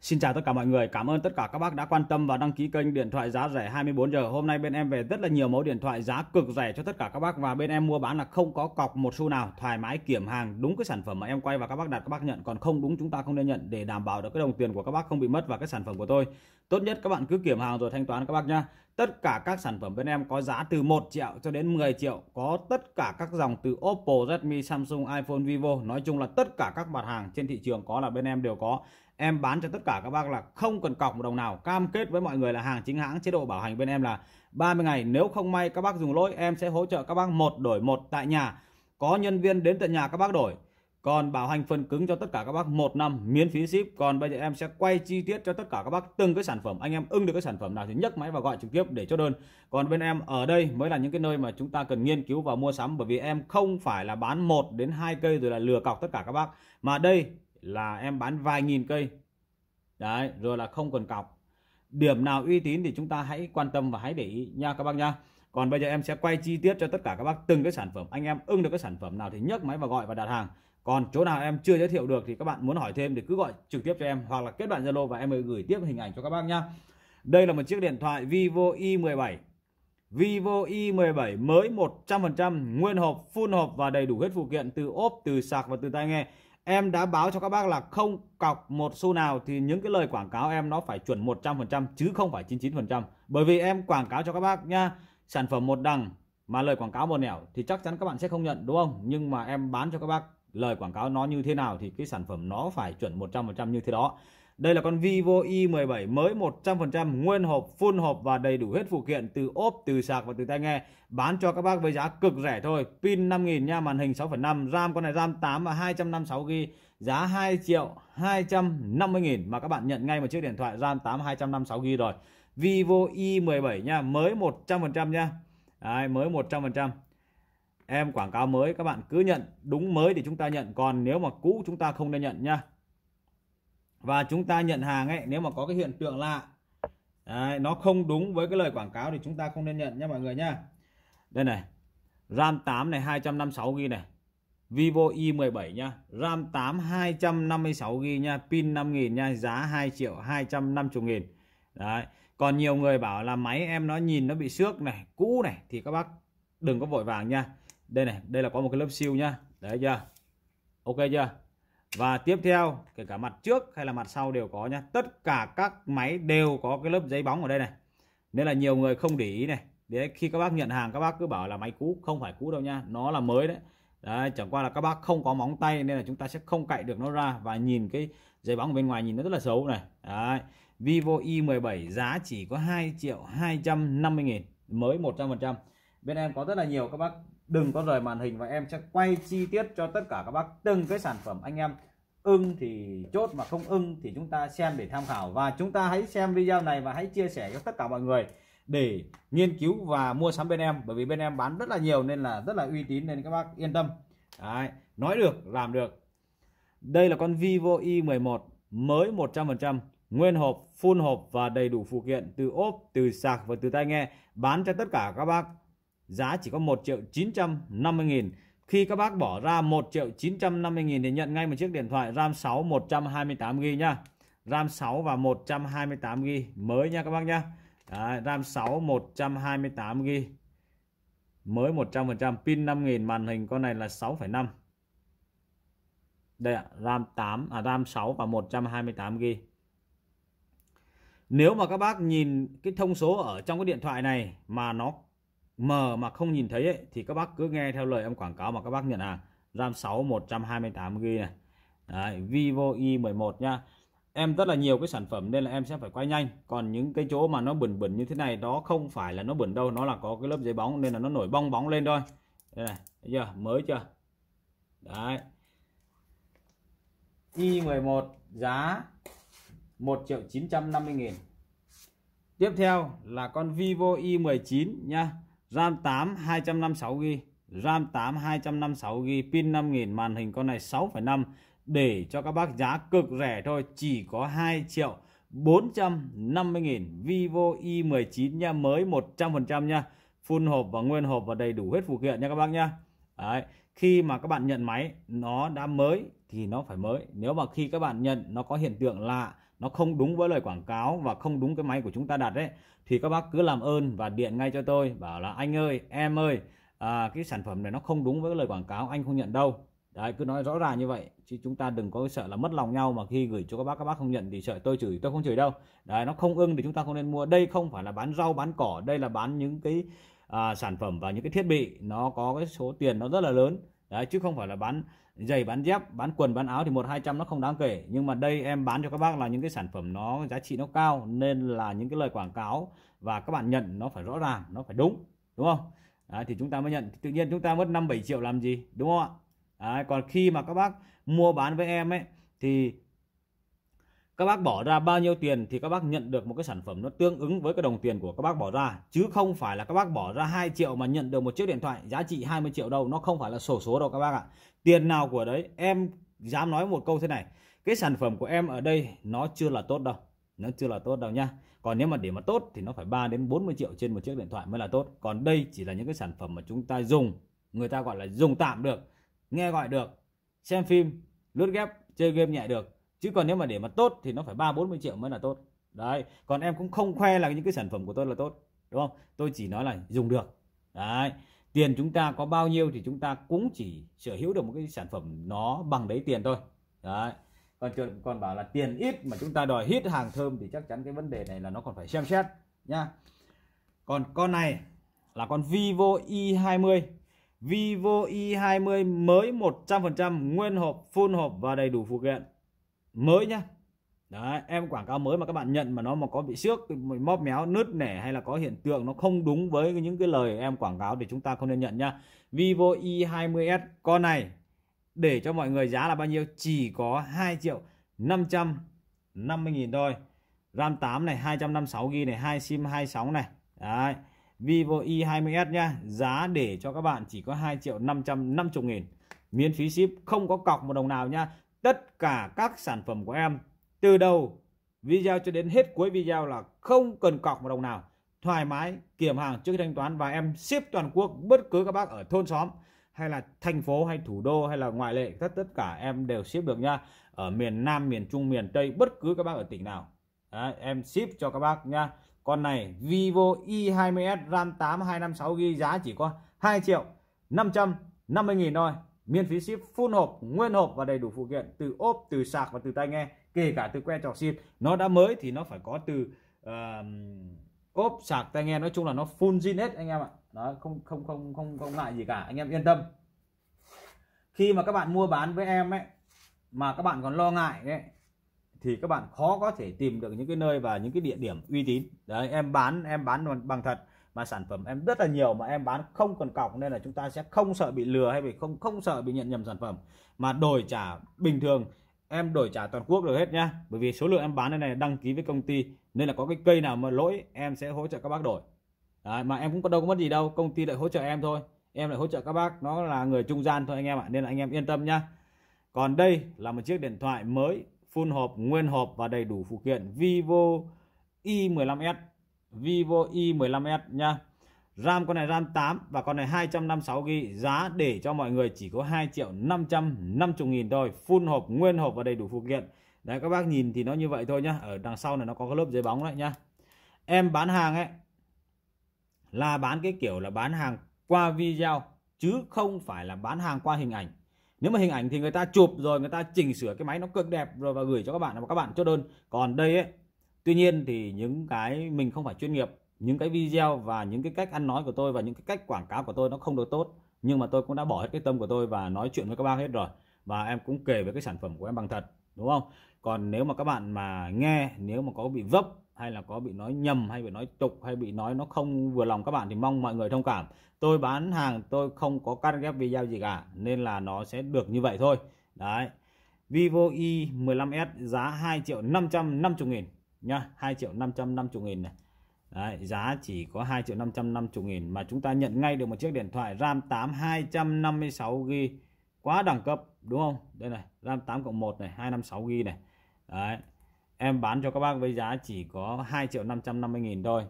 Xin chào tất cả mọi người, cảm ơn tất cả các bác đã quan tâm và đăng ký kênh điện thoại giá rẻ 24 giờ. Hôm nay bên em về rất là nhiều mẫu điện thoại giá cực rẻ cho tất cả các bác và bên em mua bán là không có cọc một xu nào, thoải mái kiểm hàng đúng cái sản phẩm mà em quay và các bác đặt các bác nhận, còn không đúng chúng ta không nên nhận để đảm bảo được cái đồng tiền của các bác không bị mất và cái sản phẩm của tôi. Tốt nhất các bạn cứ kiểm hàng rồi thanh toán các bác nhá. Tất cả các sản phẩm bên em có giá từ 1 triệu cho đến 10 triệu, có tất cả các dòng từ Oppo, Redmi, Samsung, iPhone, Vivo, nói chung là tất cả các mặt hàng trên thị trường có là bên em đều có em bán cho tất cả các bác là không cần cọc một đồng nào cam kết với mọi người là hàng chính hãng chế độ bảo hành bên em là 30 ngày nếu không may các bác dùng lỗi em sẽ hỗ trợ các bác một đổi một tại nhà có nhân viên đến tận nhà các bác đổi còn bảo hành phần cứng cho tất cả các bác một năm miễn phí ship còn bây giờ em sẽ quay chi tiết cho tất cả các bác từng cái sản phẩm anh em ưng được cái sản phẩm nào thì nhấc máy và gọi trực tiếp để cho đơn còn bên em ở đây mới là những cái nơi mà chúng ta cần nghiên cứu và mua sắm bởi vì em không phải là bán một đến hai cây rồi là lừa cọc tất cả các bác mà đây là em bán vài nghìn cây đấy rồi là không cần cọc điểm nào uy tín thì chúng ta hãy quan tâm và hãy để ý nha các bác nha còn bây giờ em sẽ quay chi tiết cho tất cả các bác từng cái sản phẩm anh em ưng được cái sản phẩm nào thì nhấc máy và gọi và đặt hàng còn chỗ nào em chưa giới thiệu được thì các bạn muốn hỏi thêm thì cứ gọi trực tiếp cho em hoặc là kết bạn Zalo và em gửi tiếp hình ảnh cho các bác nha. Đây là một chiếc điện thoại Vivo i17. Vivo i17 mới 100% nguyên hộp, full hộp và đầy đủ hết phụ kiện từ ốp, từ sạc và từ tai nghe. Em đã báo cho các bác là không cọc một xu nào thì những cái lời quảng cáo em nó phải chuẩn 100% chứ không phải 99%. Bởi vì em quảng cáo cho các bác nha, sản phẩm một đằng mà lời quảng cáo một nẻo thì chắc chắn các bạn sẽ không nhận đúng không? Nhưng mà em bán cho các bác lời quảng cáo nó như thế nào thì cái sản phẩm nó phải chuẩn 100% như thế đó. Đây là con Vivo i17 mới 100% nguyên hộp, full hộp và đầy đủ hết phụ kiện từ ốp, từ sạc và từ tai nghe. Bán cho các bác với giá cực rẻ thôi. Pin 5000 nha, màn hình 6.5, RAM con này RAM 8 và 256GB, giá 2 triệu 250 nghìn mà các bạn nhận ngay một chiếc điện thoại RAM 8 256GB rồi. Vivo i17 nha, mới 100% nha. Đấy, mới 100%. Em quảng cáo mới các bạn cứ nhận đúng mới thì chúng ta nhận còn nếu mà cũ chúng ta không nên nhận nha và chúng ta nhận hàng ấy nếu mà có cái hiện tượng lạ đấy, nó không đúng với cái lời quảng cáo thì chúng ta không nên nhận nha mọi người nhá đây này RAM 8 này 256 g này Vivo i17 nha RAM 8 256 g nha pin 5000 nha giá 2 triệu 250 nghìn đấy còn nhiều người bảo là máy em nó nhìn nó bị xước này cũ này thì các bác đừng có vội vàng nha đây này đây là có một cái lớp siêu nha đấy chưa ok chưa và tiếp theo kể cả mặt trước hay là mặt sau đều có nhé tất cả các máy đều có cái lớp giấy bóng ở đây này nên là nhiều người không để ý này để khi các bác nhận hàng các bác cứ bảo là máy cũ không phải cũ đâu nha nó là mới đấy đấy chẳng qua là các bác không có móng tay nên là chúng ta sẽ không cạy được nó ra và nhìn cái giấy bóng bên ngoài nhìn nó rất là xấu này đấy Vivo i17 giá chỉ có 2 triệu 250 nghìn mới 100% bên em có rất là nhiều các bác đừng có rời màn hình và em sẽ quay chi tiết cho tất cả các bác từng cái sản phẩm anh em ưng thì chốt mà không ưng thì chúng ta xem để tham khảo và chúng ta hãy xem video này và hãy chia sẻ cho tất cả mọi người để nghiên cứu và mua sắm bên em bởi vì bên em bán rất là nhiều nên là rất là uy tín nên các bác yên tâm Đấy, nói được làm được đây là con Vivo i11 mới 100% nguyên hộp full hộp và đầy đủ phụ kiện từ ốp từ sạc và từ tai nghe bán cho tất cả các bác giá chỉ có 1 triệu 950 nghìn khi các bác bỏ ra 1 triệu 950 nghìn để nhận ngay một chiếc điện thoại RAM 6 128GB nha. RAM 6 và 128GB mới nha các bác nhá. Đấy, RAM 6 128GB mới 100% pin 5000 màn hình con này là 6,5 đây ạ RAM 8 à RAM 6 và 128GB nếu mà các bác nhìn cái thông số ở trong cái điện thoại này mà nó mờ mà không nhìn thấy ấy, thì các bác cứ nghe theo lời em quảng cáo mà các bác nhận hàng RAM 6 128GB này Đấy, Vivo Y11 nha em rất là nhiều cái sản phẩm nên là em sẽ phải quay nhanh còn những cái chỗ mà nó bẩn bẩn như thế này đó không phải là nó bẩn đâu nó là có cái lớp giấy bóng nên là nó nổi bong bóng lên thôi đây này thấy chưa mới chưa đấy Y11 giá 1 triệu 950 nghìn tiếp theo là con Vivo Y19 nha RAM 8 256GB RAM 8 256GB pin 5000 màn hình con này 6,5 để cho các bác giá cực rẻ thôi chỉ có 2 triệu 450 nghìn Vivo i19 nha mới 100% nha full hộp và nguyên hộp và đầy đủ hết phụ kiện nha các bác nha Đấy. khi mà các bạn nhận máy nó đã mới thì nó phải mới nếu mà khi các bạn nhận nó có hiện tượng lạ nó không đúng với lời quảng cáo và không đúng cái máy của chúng ta đặt đấy thì các bác cứ làm ơn và điện ngay cho tôi bảo là anh ơi em ơi à, cái sản phẩm này nó không đúng với lời quảng cáo anh không nhận đâu đấy cứ nói rõ ràng như vậy chứ chúng ta đừng có sợ là mất lòng nhau mà khi gửi cho các bác các bác không nhận thì sợ tôi chửi tôi không chửi đâu đấy nó không ưng thì chúng ta không nên mua đây không phải là bán rau bán cỏ đây là bán những cái à, sản phẩm và những cái thiết bị nó có cái số tiền nó rất là lớn đấy chứ không phải là bán giày bán dép bán quần bán áo thì một hai trăm nó không đáng kể nhưng mà đây em bán cho các bác là những cái sản phẩm nó giá trị nó cao nên là những cái lời quảng cáo và các bạn nhận nó phải rõ ràng nó phải đúng đúng không Đấy, thì chúng ta mới nhận tự nhiên chúng ta mất năm bảy triệu làm gì đúng không ạ Đấy, còn khi mà các bác mua bán với em ấy thì các bác bỏ ra bao nhiêu tiền thì các bác nhận được một cái sản phẩm nó tương ứng với cái đồng tiền của các bác bỏ ra chứ không phải là các bác bỏ ra 2 triệu mà nhận được một chiếc điện thoại giá trị 20 triệu đâu nó không phải là sổ số đâu các bác ạ tiền nào của đấy em dám nói một câu thế này cái sản phẩm của em ở đây nó chưa là tốt đâu nó chưa là tốt đâu nha còn nếu mà để mà tốt thì nó phải 3 đến 40 triệu trên một chiếc điện thoại mới là tốt còn đây chỉ là những cái sản phẩm mà chúng ta dùng người ta gọi là dùng tạm được nghe gọi được xem phim lướt ghép chơi game nhẹ được chứ còn nếu mà để mà tốt thì nó phải ba bốn mươi triệu mới là tốt đấy còn em cũng không khoe là những cái sản phẩm của tôi là tốt đúng không tôi chỉ nói là dùng được đấy tiền chúng ta có bao nhiêu thì chúng ta cũng chỉ sở hữu được một cái sản phẩm nó bằng đấy tiền thôi đấy còn còn bảo là tiền ít mà chúng ta đòi hít hàng thơm thì chắc chắn cái vấn đề này là nó còn phải xem xét nhá còn con này là con Vivo i20 Vivo i20 mới 100% nguyên hộp full hộp và đầy đủ phụ kiện mới nhá Đấy, em quảng cáo mới mà các bạn nhận mà nó mà có bị xước, bị móp méo, nứt nẻ hay là có hiện tượng nó không đúng với những cái lời em quảng cáo thì chúng ta không nên nhận nhá. Vivo i20s con này để cho mọi người giá là bao nhiêu? Chỉ có 2 triệu 550 nghìn thôi. RAM 8 này, 256 g này, 2 SIM 26 này. Đấy. Vivo i20s nhá, giá để cho các bạn chỉ có 2 triệu 550 nghìn miễn phí ship không có cọc một đồng nào nhá tất cả các sản phẩm của em từ đầu video cho đến hết cuối video là không cần cọc một đồng nào thoải mái kiểm hàng trước khi thanh toán và em ship toàn quốc bất cứ các bác ở thôn xóm hay là thành phố hay thủ đô hay là ngoại lệ tất tất cả em đều ship được nha ở miền Nam miền Trung miền Tây bất cứ các bác ở tỉnh nào Đấy, em ship cho các bác nha con này Vivo i20s RAM 8 256GB giá chỉ có 2 triệu 550 nghìn thôi miễn phí ship full hộp nguyên hộp và đầy đủ phụ kiện từ ốp từ sạc và từ tai nghe kể cả từ que trò xịt nó đã mới thì nó phải có từ uh, ốp sạc tai nghe nói chung là nó full zin hết anh em ạ đó không không không không không ngại gì cả anh em yên tâm khi mà các bạn mua bán với em ấy mà các bạn còn lo ngại ấy thì các bạn khó có thể tìm được những cái nơi và những cái địa điểm uy tín đấy em bán em bán bằng thật mà sản phẩm em rất là nhiều mà em bán không cần cọc nên là chúng ta sẽ không sợ bị lừa hay bị không không sợ bị nhận nhầm sản phẩm mà đổi trả bình thường em đổi trả toàn quốc được hết nhá bởi vì số lượng em bán này, này đăng ký với công ty nên là có cái cây nào mà lỗi em sẽ hỗ trợ các bác đổi Đấy, mà em cũng có đâu có mất gì đâu công ty lại hỗ trợ em thôi em lại hỗ trợ các bác nó là người trung gian thôi anh em ạ nên là anh em yên tâm nhá còn đây là một chiếc điện thoại mới full hộp nguyên hộp và đầy đủ phụ kiện Vivo i15s Vivo i15s nha RAM con này RAM 8 và con này 256GB giá để cho mọi người chỉ có 2 triệu 550 nghìn thôi full hộp nguyên hộp và đầy đủ phụ kiện đấy các bác nhìn thì nó như vậy thôi nhá ở đằng sau này nó có cái lớp giấy bóng đấy nhá em bán hàng ấy là bán cái kiểu là bán hàng qua video chứ không phải là bán hàng qua hình ảnh nếu mà hình ảnh thì người ta chụp rồi người ta chỉnh sửa cái máy nó cực đẹp rồi và gửi cho các bạn và các bạn cho đơn còn đây ấy tuy nhiên thì những cái mình không phải chuyên nghiệp những cái video và những cái cách ăn nói của tôi và những cái cách quảng cáo của tôi nó không được tốt nhưng mà tôi cũng đã bỏ hết cái tâm của tôi và nói chuyện với các bác hết rồi và em cũng kể về cái sản phẩm của em bằng thật đúng không còn nếu mà các bạn mà nghe nếu mà có bị vấp hay là có bị nói nhầm hay bị nói tục hay bị nói nó không vừa lòng các bạn thì mong mọi người thông cảm tôi bán hàng tôi không có cắt ghép video gì cả nên là nó sẽ được như vậy thôi đấy Vivo Y 15S giá 2 triệu 550 nghìn nha 2 triệu 550 nghìn này Đấy, giá chỉ có 2 triệu 550 nghìn mà chúng ta nhận ngay được một chiếc điện thoại RAM 8 256GB quá đẳng cấp đúng không đây này RAM 8 cộng 1 này 256GB này Đấy. em bán cho các bác với giá chỉ có 2 triệu 550 nghìn thôi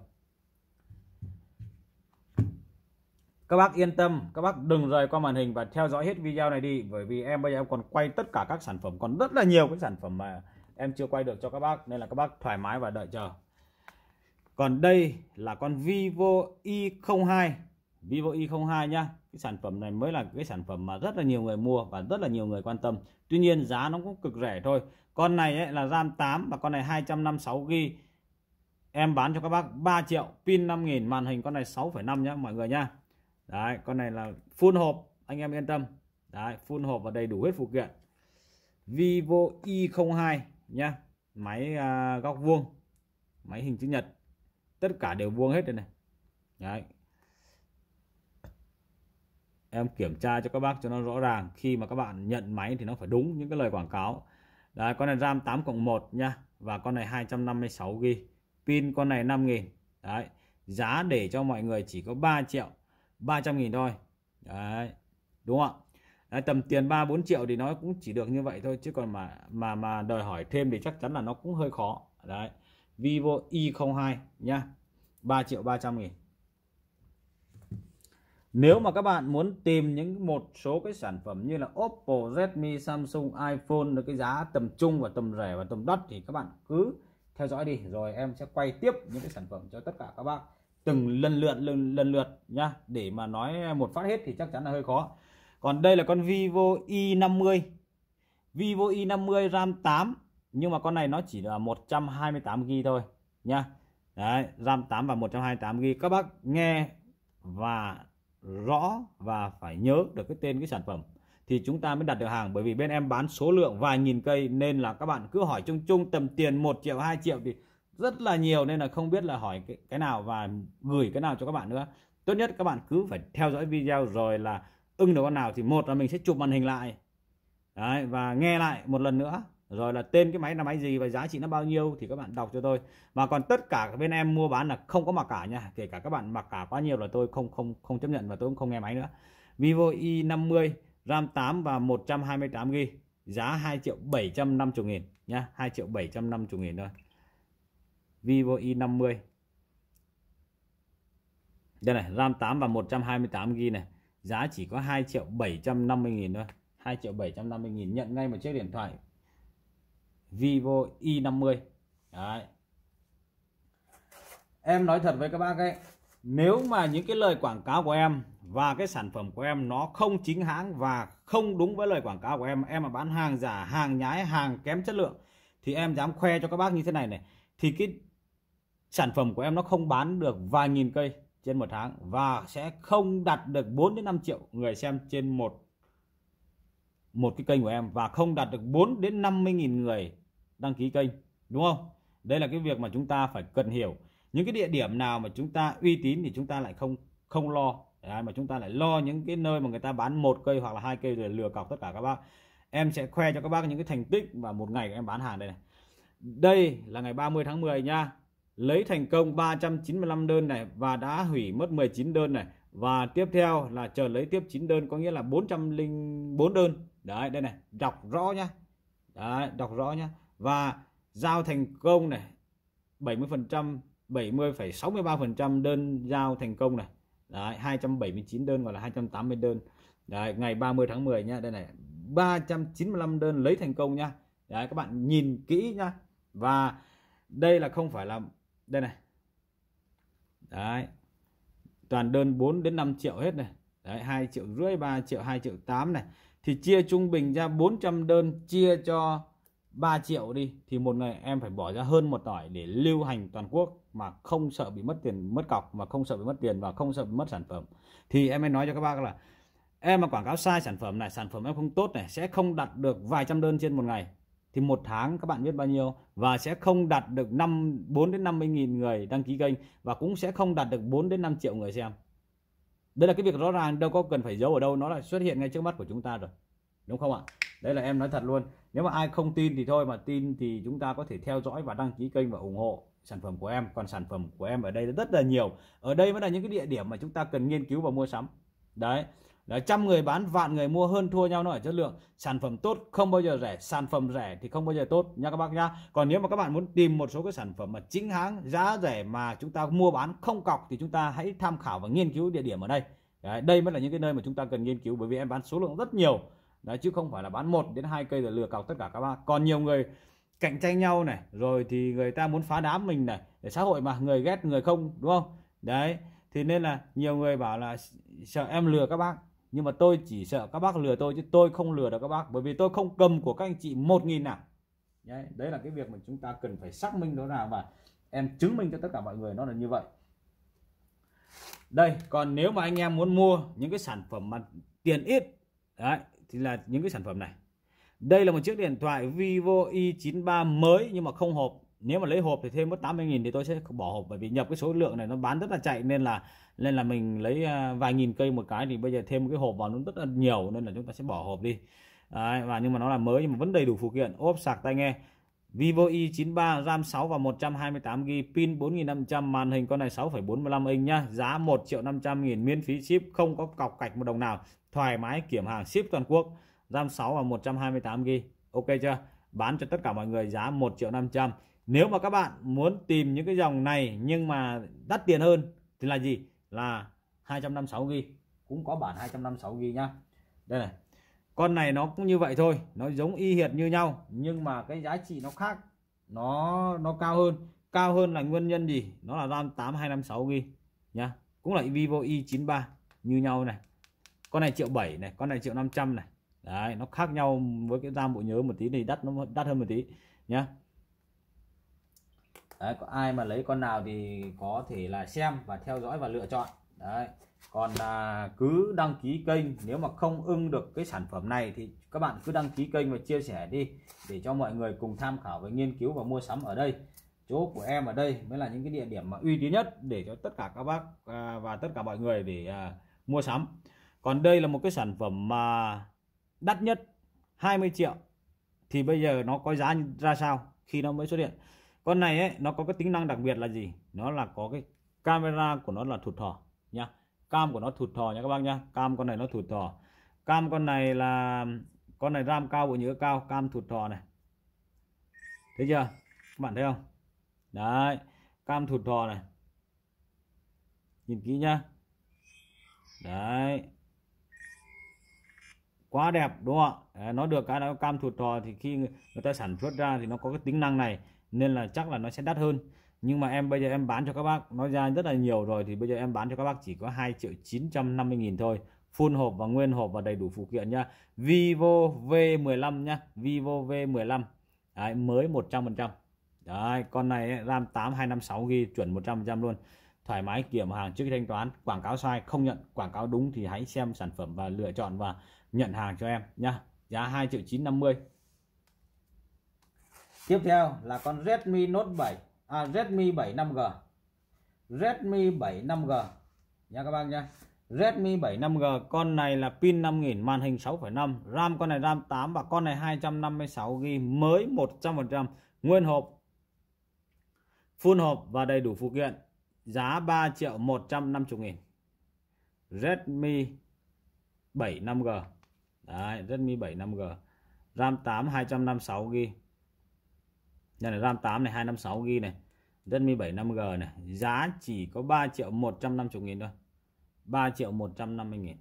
Các bác yên tâm, các bác đừng rời qua màn hình và theo dõi hết video này đi bởi vì em bây giờ em còn quay tất cả các sản phẩm còn rất là nhiều cái sản phẩm mà em chưa quay được cho các bác nên là các bác thoải mái và đợi chờ còn đây là con Vivo i02 Vivo i02 nhá cái sản phẩm này mới là cái sản phẩm mà rất là nhiều người mua và rất là nhiều người quan tâm tuy nhiên giá nó cũng cực rẻ thôi con này ấy là RAM 8 và con này 256GB em bán cho các bác 3 triệu pin 5000 màn hình con này 6,5 nhá mọi người nhá đấy con này là full hộp anh em yên tâm đấy full hộp và đầy đủ hết phụ kiện Vivo i02 nhá máy à, góc vuông máy hình chữ nhật tất cả đều vuông hết đây này Đấy. em kiểm tra cho các bác cho nó rõ ràng khi mà các bạn nhận máy thì nó phải đúng những cái lời quảng cáo Đấy, con này RAM 8 cộng 1 nha và con này 256 g pin con này 5.000 đấy giá để cho mọi người chỉ có 3 triệu 300 nghìn thôi đấy đúng không ạ Đấy, tầm tiền 3 4 triệu thì nó cũng chỉ được như vậy thôi chứ còn mà mà mà đòi hỏi thêm thì chắc chắn là nó cũng hơi khó. Đấy. Vivo Y02 nhá. 3 triệu 300 nghìn. Nếu mà các bạn muốn tìm những một số cái sản phẩm như là Oppo, Redmi, Samsung, iPhone được cái giá tầm trung và tầm rẻ và tầm đắt thì các bạn cứ theo dõi đi rồi em sẽ quay tiếp những cái sản phẩm cho tất cả các bạn từng lần lượt lần, lần lượt nhá để mà nói một phát hết thì chắc chắn là hơi khó còn đây là con Vivo i50 Vivo i50 RAM 8 nhưng mà con này nó chỉ là 128GB thôi nha Đấy, RAM 8 và 128GB các bác nghe và rõ và phải nhớ được cái tên cái sản phẩm thì chúng ta mới đặt được hàng bởi vì bên em bán số lượng vài nghìn cây nên là các bạn cứ hỏi chung chung tầm tiền 1 triệu 2 triệu thì rất là nhiều nên là không biết là hỏi cái, cái nào và gửi cái nào cho các bạn nữa tốt nhất các bạn cứ phải theo dõi video rồi là ưng được con nào thì một là mình sẽ chụp màn hình lại Đấy, và nghe lại một lần nữa rồi là tên cái máy là máy gì và giá trị nó bao nhiêu thì các bạn đọc cho tôi mà còn tất cả bên em mua bán là không có mặc cả nha kể cả các bạn mặc cả quá nhiều là tôi không không không chấp nhận và tôi cũng không nghe máy nữa Vivo i50 RAM 8 và 128 GB giá 2 triệu 750 nghìn nhá 2 triệu 750 nghìn thôi Vivo i50 đây này RAM 8 và 128 GB này giá chỉ có 2 triệu 750 nghìn thôi 2 triệu 750 nghìn nhận ngay một chiếc điện thoại Vivo i50 Đấy. em nói thật với các bác ấy nếu mà những cái lời quảng cáo của em và cái sản phẩm của em nó không chính hãng và không đúng với lời quảng cáo của em em mà bán hàng giả hàng nhái hàng kém chất lượng thì em dám khoe cho các bác như thế này này thì cái sản phẩm của em nó không bán được vài nghìn cây trên một tháng và sẽ không đạt được 4 đến 5 triệu người xem trên một một cái kênh của em và không đạt được 4 đến 50 nghìn người đăng ký kênh đúng không đây là cái việc mà chúng ta phải cần hiểu những cái địa điểm nào mà chúng ta uy tín thì chúng ta lại không không lo Đấy, mà chúng ta lại lo những cái nơi mà người ta bán một cây hoặc là hai cây rồi lừa cọc tất cả các bác em sẽ khoe cho các bác những cái thành tích và một ngày em bán hàng đây này đây là ngày 30 tháng 10 nha lấy thành công 395 đơn này và đã hủy mất 19 đơn này và tiếp theo là chờ lấy tiếp 9 đơn có nghĩa là 404 đơn đấy đây này đọc rõ nhá đấy, đọc rõ nhá và giao thành công này 70 phần trăm phần trăm đơn giao thành công này đấy 279 đơn gọi là 280 đơn đấy ngày 30 tháng 10 nhá đây này 395 đơn lấy thành công nhá đấy các bạn nhìn kỹ nhá và đây là không phải là đây này đấy toàn đơn 4 đến 5 triệu hết này đấy 2 triệu rưỡi 3 triệu 2 triệu 8 này thì chia trung bình ra 400 đơn chia cho 3 triệu đi thì một ngày em phải bỏ ra hơn một tỏi để lưu hành toàn quốc mà không sợ bị mất tiền mất cọc mà không sợ bị mất tiền và không sợ bị mất sản phẩm thì em mới nói cho các bác là em mà quảng cáo sai sản phẩm này sản phẩm em không tốt này sẽ không đặt được vài trăm đơn trên một ngày thì một tháng các bạn biết bao nhiêu và sẽ không đạt được 5 4 đến 50 nghìn người đăng ký kênh và cũng sẽ không đạt được 4 đến 5 triệu người xem đây là cái việc rõ ràng đâu có cần phải giấu ở đâu nó lại xuất hiện ngay trước mắt của chúng ta rồi đúng không ạ đây là em nói thật luôn nếu mà ai không tin thì thôi mà tin thì chúng ta có thể theo dõi và đăng ký kênh và ủng hộ sản phẩm của em còn sản phẩm của em ở đây rất là nhiều ở đây mới là những cái địa điểm mà chúng ta cần nghiên cứu và mua sắm đấy Đấy, trăm người bán vạn người mua hơn thua nhau nó ở chất lượng sản phẩm tốt không bao giờ rẻ sản phẩm rẻ thì không bao giờ tốt nha các bác nhá còn nếu mà các bạn muốn tìm một số cái sản phẩm mà chính hãng giá rẻ mà chúng ta mua bán không cọc thì chúng ta hãy tham khảo và nghiên cứu địa điểm ở đây Đấy, đây mới là những cái nơi mà chúng ta cần nghiên cứu bởi vì em bán số lượng rất nhiều Đấy, chứ không phải là bán một đến hai cây rồi lừa cọc tất cả các bác còn nhiều người cạnh tranh nhau này rồi thì người ta muốn phá đám mình này để xã hội mà người ghét người không đúng không đấy thì nên là nhiều người bảo là sợ em lừa các bác nhưng mà tôi chỉ sợ các bác lừa tôi chứ tôi không lừa được các bác bởi vì tôi không cầm của các anh chị một nghìn nào đấy, đấy là cái việc mà chúng ta cần phải xác minh đó là và em chứng minh cho tất cả mọi người nó là như vậy đây còn nếu mà anh em muốn mua những cái sản phẩm mà tiền ít đấy, thì là những cái sản phẩm này đây là một chiếc điện thoại Vivo i93 mới nhưng mà không hộp nếu mà lấy hộp thì thêm mất 80.000 thì tôi sẽ bỏ hộp bởi vì nhập cái số lượng này nó bán rất là chạy nên là nên là mình lấy à, vài nghìn cây một cái thì bây giờ thêm cái hộp vào nó rất là nhiều nên là chúng ta sẽ bỏ hộp đi Đấy, và nhưng mà nó là mới nhưng mà vẫn đầy đủ phụ kiện ốp sạc tai nghe Vivo i93 RAM 6 và 128GB pin 4500 màn hình con này 6,45 inch nhá giá 1 triệu 500 nghìn miễn phí ship không có cọc cạch một đồng nào thoải mái kiểm hàng ship toàn quốc RAM 6 và 128GB ok chưa bán cho tất cả mọi người giá 1 triệu 500 nếu mà các bạn muốn tìm những cái dòng này nhưng mà đắt tiền hơn thì là gì là 256 GB cũng có bản 256 GB nhá đây này con này nó cũng như vậy thôi nó giống y hệt như nhau nhưng mà cái giá trị nó khác nó nó cao hơn cao hơn là nguyên nhân gì nó là RAM 8256 GB nhá cũng là Vivo i93 như nhau này con này triệu 7 này con này triệu 500 này đấy nó khác nhau với cái RAM bộ nhớ một tí thì đắt nó đắt hơn một tí nhá đấy có ai mà lấy con nào thì có thể là xem và theo dõi và lựa chọn đấy còn à, cứ đăng ký kênh nếu mà không ưng được cái sản phẩm này thì các bạn cứ đăng ký kênh và chia sẻ đi để cho mọi người cùng tham khảo và nghiên cứu và mua sắm ở đây chỗ của em ở đây mới là những cái địa điểm mà uy tín nhất để cho tất cả các bác à, và tất cả mọi người để à, mua sắm còn đây là một cái sản phẩm mà đắt nhất 20 triệu thì bây giờ nó có giá ra sao khi nó mới xuất hiện con này ấy, nó có cái tính năng đặc biệt là gì nó là có cái camera của nó là thụt thò nhá cam của nó thụt thò nha các bác nhá cam con này nó thụt thò cam con này là con này ram cao bộ nhớ cao cam thụt thò này thấy chưa các bạn thấy không đấy cam thụt thò này nhìn kỹ nhá đấy quá đẹp đúng không ạ nó được cái nó cam thụt thò thì khi người ta sản xuất ra thì nó có cái tính năng này nên là chắc là nó sẽ đắt hơn nhưng mà em bây giờ em bán cho các bác nó ra rất là nhiều rồi thì bây giờ em bán cho các bác chỉ có 2 triệu 950 nghìn thôi full hộp và nguyên hộp và đầy đủ phụ kiện nhá Vivo V15 nhá Vivo V15 Đấy, mới 100% Đấy, con này ấy, RAM 8 256GB chuẩn 100% luôn thoải mái kiểm hàng trước khi thanh toán quảng cáo sai không nhận quảng cáo đúng thì hãy xem sản phẩm và lựa chọn và nhận hàng cho em nhá giá 2 triệu 950 tiếp theo là con Redmi Note 7 à, Redmi 7 5G Redmi 7 5G nha các bác nha, Redmi 7 5G con này là pin 5000 màn hình 6.5 RAM con này RAM 8 và con này 256GB mới 100% nguyên hộp full hộp và đầy đủ phụ kiện giá 3 triệu 150 nghìn Redmi 7 5G Đấy, Redmi 7 5G RAM 8 256GB nhân là RAM 8 này 256GB này Redmi 7 5G này Giá chỉ có 3 triệu 150 nghìn thôi 3 triệu 150 nghìn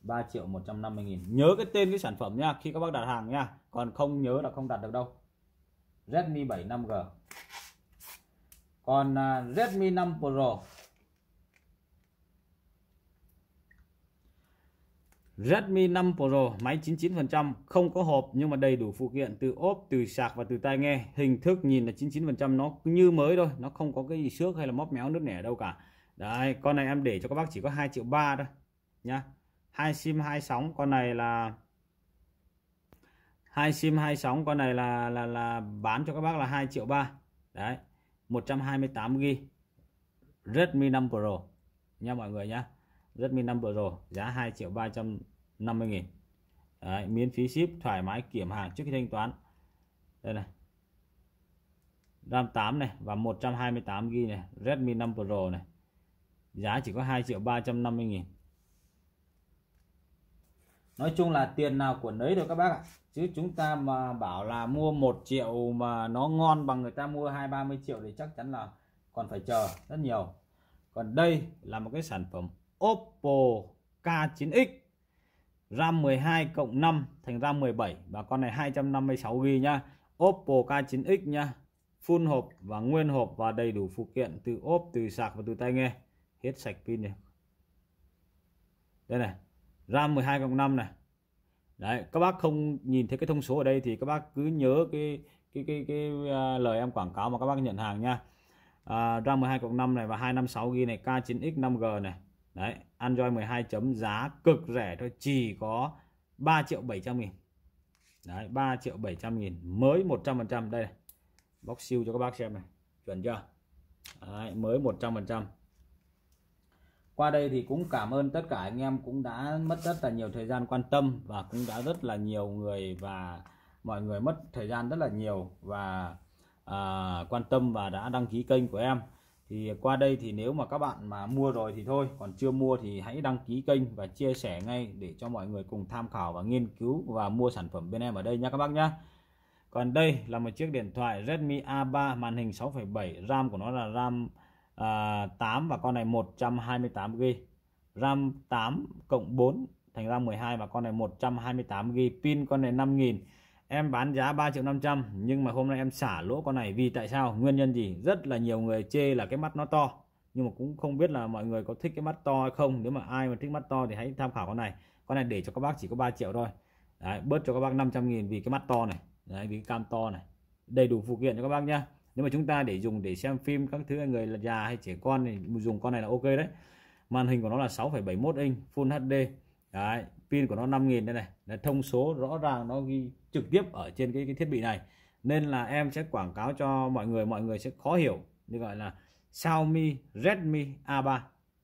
3 triệu 150 nghìn Nhớ cái tên cái sản phẩm nha Khi các bác đặt hàng nha Còn không nhớ là không đặt được đâu Redmi 7 5G Còn uh, Redmi 5 Pro Redmi 5 Pro máy 99% không có hộp nhưng mà đầy đủ phụ kiện từ ốp, từ sạc và từ tai nghe. Hình thức nhìn là 99% nó như mới thôi, nó không có cái gì xước hay là móp méo nứt nẻ đâu cả. Đấy, con này em để cho các bác chỉ có 2 triệu ba thôi nhá. Hai sim hai sóng, con này là hai sim hai sóng, con này là là là bán cho các bác là 2 triệu ba Đấy, 128 g Redmi 5 Pro nha mọi người nhá. Redmi 5 Pro giá 2 triệu 300 50.000 Đấy, miễn phí ship thoải mái kiểm hàng trước khi thanh toán đây này RAM 8 này và 128GB này Redmi 5 Pro này giá chỉ có 2 triệu 350 nghìn Nói chung là tiền nào của nấy rồi các bác ạ chứ chúng ta mà bảo là mua 1 triệu mà nó ngon bằng người ta mua 2 30 triệu thì chắc chắn là còn phải chờ rất nhiều còn đây là một cái sản phẩm Oppo K9X RAM 12 cộng 5 thành RAM 17 và con này 256GB nhá. Oppo K9X nhá. Full hộp và nguyên hộp và đầy đủ phụ kiện từ ốp, từ sạc và từ tai nghe. Hết sạch pin này. Đây này. RAM 12 cộng 5 này. Đấy, các bác không nhìn thấy cái thông số ở đây thì các bác cứ nhớ cái cái cái cái uh, lời em quảng cáo mà các bác nhận hàng nha. Uh, à, RAM 12 cộng 5 này và 256GB này K9X 5G này đấy Android 12 chấm giá cực rẻ thôi chỉ có 3 triệu 700 nghìn đấy 3 triệu 700 nghìn mới 100% đây này. bóc siêu cho các bác xem này chuẩn chưa đấy, mới 100% qua đây thì cũng cảm ơn tất cả anh em cũng đã mất rất là nhiều thời gian quan tâm và cũng đã rất là nhiều người và mọi người mất thời gian rất là nhiều và à, quan tâm và đã đăng ký kênh của em thì qua đây thì nếu mà các bạn mà mua rồi thì thôi còn chưa mua thì hãy đăng ký kênh và chia sẻ ngay để cho mọi người cùng tham khảo và nghiên cứu và mua sản phẩm bên em ở đây nha các bác nhé còn đây là một chiếc điện thoại Redmi A3 màn hình 6,7 RAM của nó là RAM à, 8 và con này 128GB RAM 8 cộng 4 thành RAM 12 và con này 128GB pin con này 5000 em bán giá 3 triệu 500 nhưng mà hôm nay em xả lỗ con này vì tại sao nguyên nhân gì rất là nhiều người chê là cái mắt nó to nhưng mà cũng không biết là mọi người có thích cái mắt to hay không nếu mà ai mà thích mắt to thì hãy tham khảo con này con này để cho các bác chỉ có 3 triệu thôi Đấy, bớt cho các bác 500 nghìn vì cái mắt to này Đấy, vì cái cam to này đầy đủ phụ kiện cho các bác nhá nếu mà chúng ta để dùng để xem phim các thứ người là già hay trẻ con thì dùng con này là ok đấy màn hình của nó là 6,71 inch full HD đấy pin của nó 5.000 đây này là thông số rõ ràng nó ghi trực tiếp ở trên cái, cái thiết bị này nên là em sẽ quảng cáo cho mọi người mọi người sẽ khó hiểu như gọi là Xiaomi Redmi A3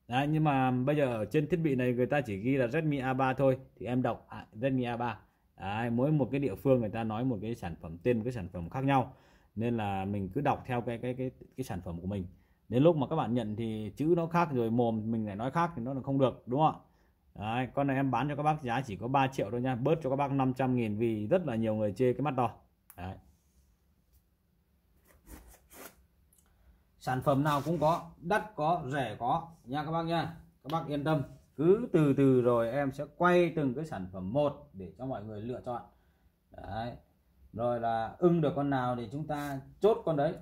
Đấy, nhưng mà bây giờ trên thiết bị này người ta chỉ ghi là Redmi A3 thôi thì em đọc à, Redmi A3 Đấy, mỗi một cái địa phương người ta nói một cái sản phẩm tên một cái sản phẩm khác nhau nên là mình cứ đọc theo cái cái cái cái sản phẩm của mình đến lúc mà các bạn nhận thì chữ nó khác rồi mồm mình lại nói khác thì nó là không được đúng không ạ Đấy, con này em bán cho các bác giá chỉ có 3 triệu thôi nha bớt cho các bác 500 nghìn vì rất là nhiều người chê cái mắt đỏ Đấy. sản phẩm nào cũng có đắt có rẻ có nha các bác nha các bác yên tâm cứ từ từ rồi em sẽ quay từng cái sản phẩm một để cho mọi người lựa chọn đấy rồi là ưng được con nào thì chúng ta chốt con đấy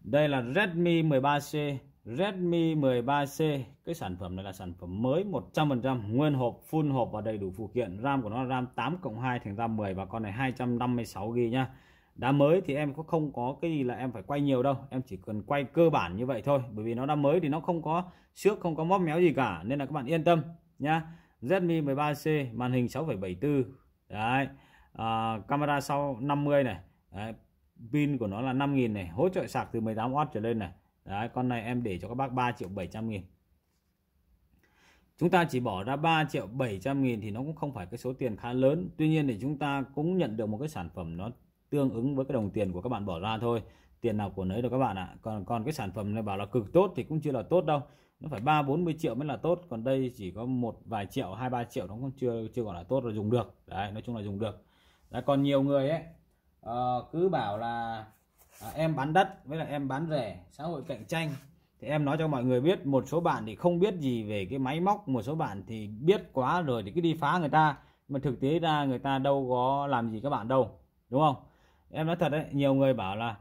đây là Redmi 13C Redmi 13C cái sản phẩm này là sản phẩm mới 100% nguyên hộp full hộp và đầy đủ phụ kiện RAM của nó là RAM 8 cộng 2 thành RAM 10 và con này 256GB nhá đã mới thì em có không có cái gì là em phải quay nhiều đâu em chỉ cần quay cơ bản như vậy thôi bởi vì nó đã mới thì nó không có xước không có móp méo gì cả nên là các bạn yên tâm nhá Redmi 13C màn hình 6,74 đấy à, camera sau 50 này đấy. pin của nó là 5.000 này hỗ trợ sạc từ 18W trở lên này Đấy, con này em để cho các bác 3 triệu 700 nghìn chúng ta chỉ bỏ ra 3 triệu 700 nghìn thì nó cũng không phải cái số tiền khá lớn Tuy nhiên thì chúng ta cũng nhận được một cái sản phẩm nó tương ứng với cái đồng tiền của các bạn bỏ ra thôi tiền nào của nấy được các bạn ạ còn còn cái sản phẩm này bảo là cực tốt thì cũng chưa là tốt đâu nó phải ba bốn mươi triệu mới là tốt còn đây chỉ có một vài triệu hai ba triệu nó cũng chưa chưa gọi là tốt rồi dùng được đấy nói chung là dùng được đấy còn nhiều người ấy uh, cứ bảo là à, em bán đất với là em bán rẻ xã hội cạnh tranh thì em nói cho mọi người biết một số bạn thì không biết gì về cái máy móc một số bạn thì biết quá rồi thì cứ đi phá người ta mà thực tế ra người ta đâu có làm gì các bạn đâu đúng không em nói thật đấy nhiều người bảo là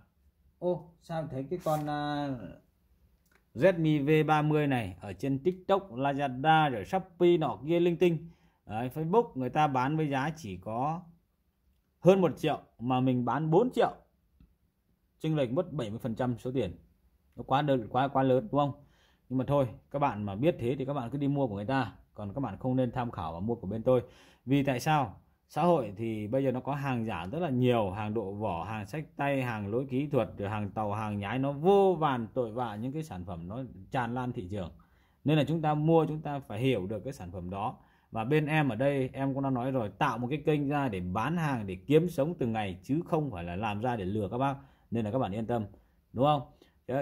ô sao thấy cái con uh, Redmi V30 này ở trên TikTok, Lazada rồi Shopee nọ kia linh tinh. Đấy, Facebook người ta bán với giá chỉ có hơn một triệu mà mình bán 4 triệu chênh lệch mất 70% số tiền nó quá đơn quá quá lớn đúng không nhưng mà thôi các bạn mà biết thế thì các bạn cứ đi mua của người ta còn các bạn không nên tham khảo và mua của bên tôi vì tại sao xã hội thì bây giờ nó có hàng giả rất là nhiều hàng độ vỏ hàng sách tay hàng lỗi kỹ thuật rồi hàng tàu hàng nhái nó vô vàn tội vạ những cái sản phẩm nó tràn lan thị trường nên là chúng ta mua chúng ta phải hiểu được cái sản phẩm đó và bên em ở đây em cũng đã nói rồi tạo một cái kênh ra để bán hàng để kiếm sống từng ngày chứ không phải là làm ra để lừa các bác nên là các bạn yên tâm đúng không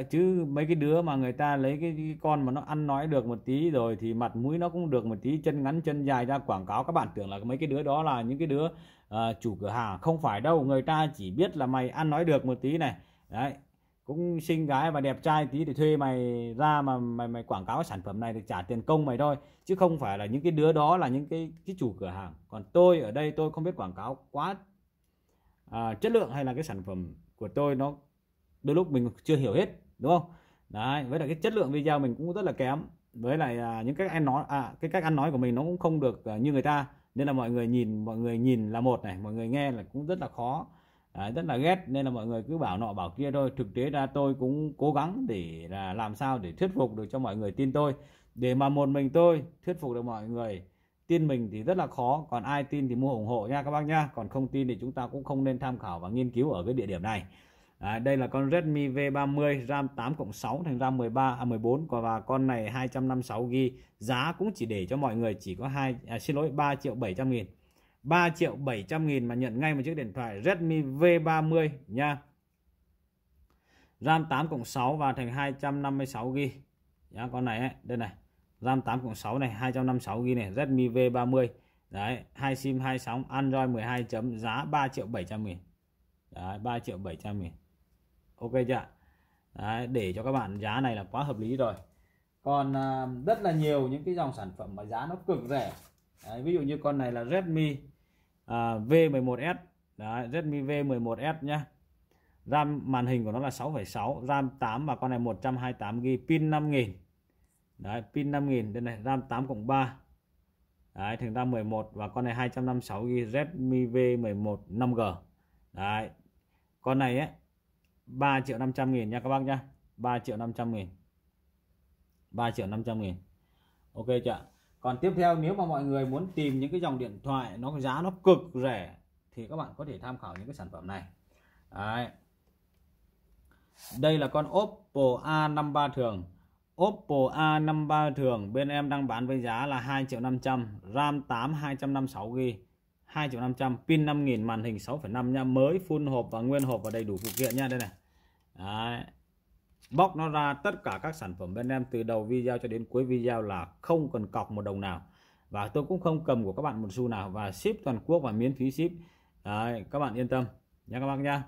chứ mấy cái đứa mà người ta lấy cái, cái con mà nó ăn nói được một tí rồi thì mặt mũi nó cũng được một tí chân ngắn chân dài ra quảng cáo các bạn tưởng là mấy cái đứa đó là những cái đứa uh, chủ cửa hàng không phải đâu người ta chỉ biết là mày ăn nói được một tí này đấy cũng xinh gái và đẹp trai tí thì thuê mày ra mà mày mày quảng cáo sản phẩm này thì trả tiền công mày thôi chứ không phải là những cái đứa đó là những cái cái chủ cửa hàng còn tôi ở đây tôi không biết quảng cáo quá à, chất lượng hay là cái sản phẩm của tôi nó đôi lúc mình chưa hiểu hết đúng không đấy với lại cái chất lượng video mình cũng rất là kém với lại à, những cách ăn nói à cái cách ăn nói của mình nó cũng không được à, như người ta nên là mọi người nhìn mọi người nhìn là một này mọi người nghe là cũng rất là khó à, rất là ghét nên là mọi người cứ bảo nọ bảo kia thôi thực tế ra tôi cũng cố gắng để là làm sao để thuyết phục được cho mọi người tin tôi để mà một mình tôi thuyết phục được mọi người tin mình thì rất là khó còn ai tin thì mua ủng hộ nha các bác nha còn không tin thì chúng ta cũng không nên tham khảo và nghiên cứu ở cái địa điểm này à, đây là con Redmi V30 RAM 8 cộng 6 thành RAM 13 à 14 và con này 256 GB giá cũng chỉ để cho mọi người chỉ có hai à, xin lỗi 3 triệu 700 nghìn 3 triệu 700 nghìn mà nhận ngay một chiếc điện thoại Redmi V30 nha RAM 8 cộng 6 và thành 256 GB. Nhá, con này ấy, đây này. RAM 8 cộng 6 này 256 ghi này Redmi V30 đấy hai sim hai sóng Android 12 chấm giá 3 triệu 700 nghìn đấy 3 triệu 700 nghìn ok chưa đấy, để cho các bạn giá này là quá hợp lý rồi còn à, rất là nhiều những cái dòng sản phẩm mà giá nó cực rẻ đấy, ví dụ như con này là Redmi à, V11s đấy, Redmi V11s nhá RAM màn hình của nó là 6,6 RAM 8 và con này 128GB pin 5000 đấy pin 5000 đây này RAM 8 cộng 3 đấy thành ra 11 và con này 256 GB Redmi V11 5G đấy con này ấy 3 triệu 500 nghìn nha các bác nha 3 triệu 500 nghìn 3 triệu 500 nghìn Ok chưa Còn tiếp theo nếu mà mọi người muốn tìm những cái dòng điện thoại nó giá nó cực rẻ thì các bạn có thể tham khảo những cái sản phẩm này Đấy. Đây là con Oppo A53 thường Oppo A53 thường bên em đang bán với giá là 2 triệu 500 RAM 8 256GB 2 triệu 500 pin 5000 màn hình 6,5 nha mới full hộp và nguyên hộp và đầy đủ phụ kiện nha đây này Đấy. bóc nó ra tất cả các sản phẩm bên em từ đầu video cho đến cuối video là không cần cọc một đồng nào và tôi cũng không cầm của các bạn một xu nào và ship toàn quốc và miễn phí ship Đấy, các bạn yên tâm nha các bác nha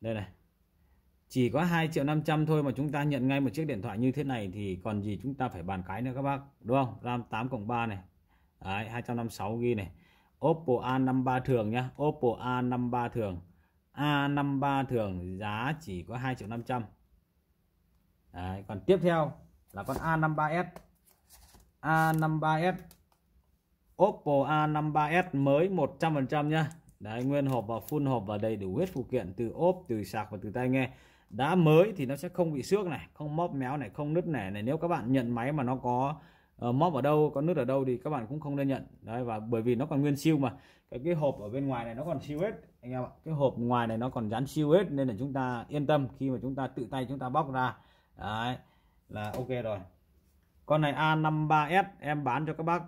đây này chỉ có 2 triệu 500 thôi mà chúng ta nhận ngay một chiếc điện thoại như thế này thì còn gì chúng ta phải bàn cái nữa các bác đúng không RAM 8 cộng 3 này Đấy, 256 ghi này Oppo A53 thường nhá Oppo A53 thường A53 thường giá chỉ có 2 triệu 500 Đấy, còn tiếp theo là con A53s A53s Oppo A53s mới 100% nhá Đấy, nguyên hộp và full hộp và đầy đủ hết phụ kiện từ ốp, từ sạc và từ tai nghe đá mới thì nó sẽ không bị xước này không móp méo này không nứt nẻ này, nếu các bạn nhận máy mà nó có uh, móp ở đâu có nứt ở đâu thì các bạn cũng không nên nhận đấy và bởi vì nó còn nguyên siêu mà cái cái hộp ở bên ngoài này nó còn siêu hết anh em ạ cái hộp ngoài này nó còn dán siêu hết nên là chúng ta yên tâm khi mà chúng ta tự tay chúng ta bóc ra đấy là ok rồi con này A53S em bán cho các bác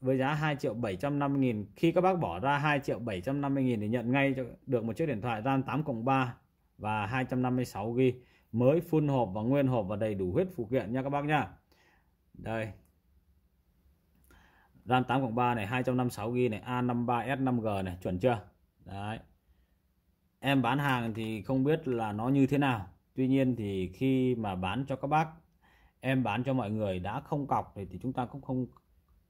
với giá 2 triệu 750 nghìn khi các bác bỏ ra 2 triệu 750 nghìn thì nhận ngay cho được một chiếc điện thoại RAM 8 cộng 3 và 256 GB mới full hộp và nguyên hộp và đầy đủ hết phụ kiện nha các bác nha đây RAM 8 cộng 3 này 256 GB này A53 S5G này chuẩn chưa đấy em bán hàng thì không biết là nó như thế nào Tuy nhiên thì khi mà bán cho các bác em bán cho mọi người đã không cọc thì, thì chúng ta cũng không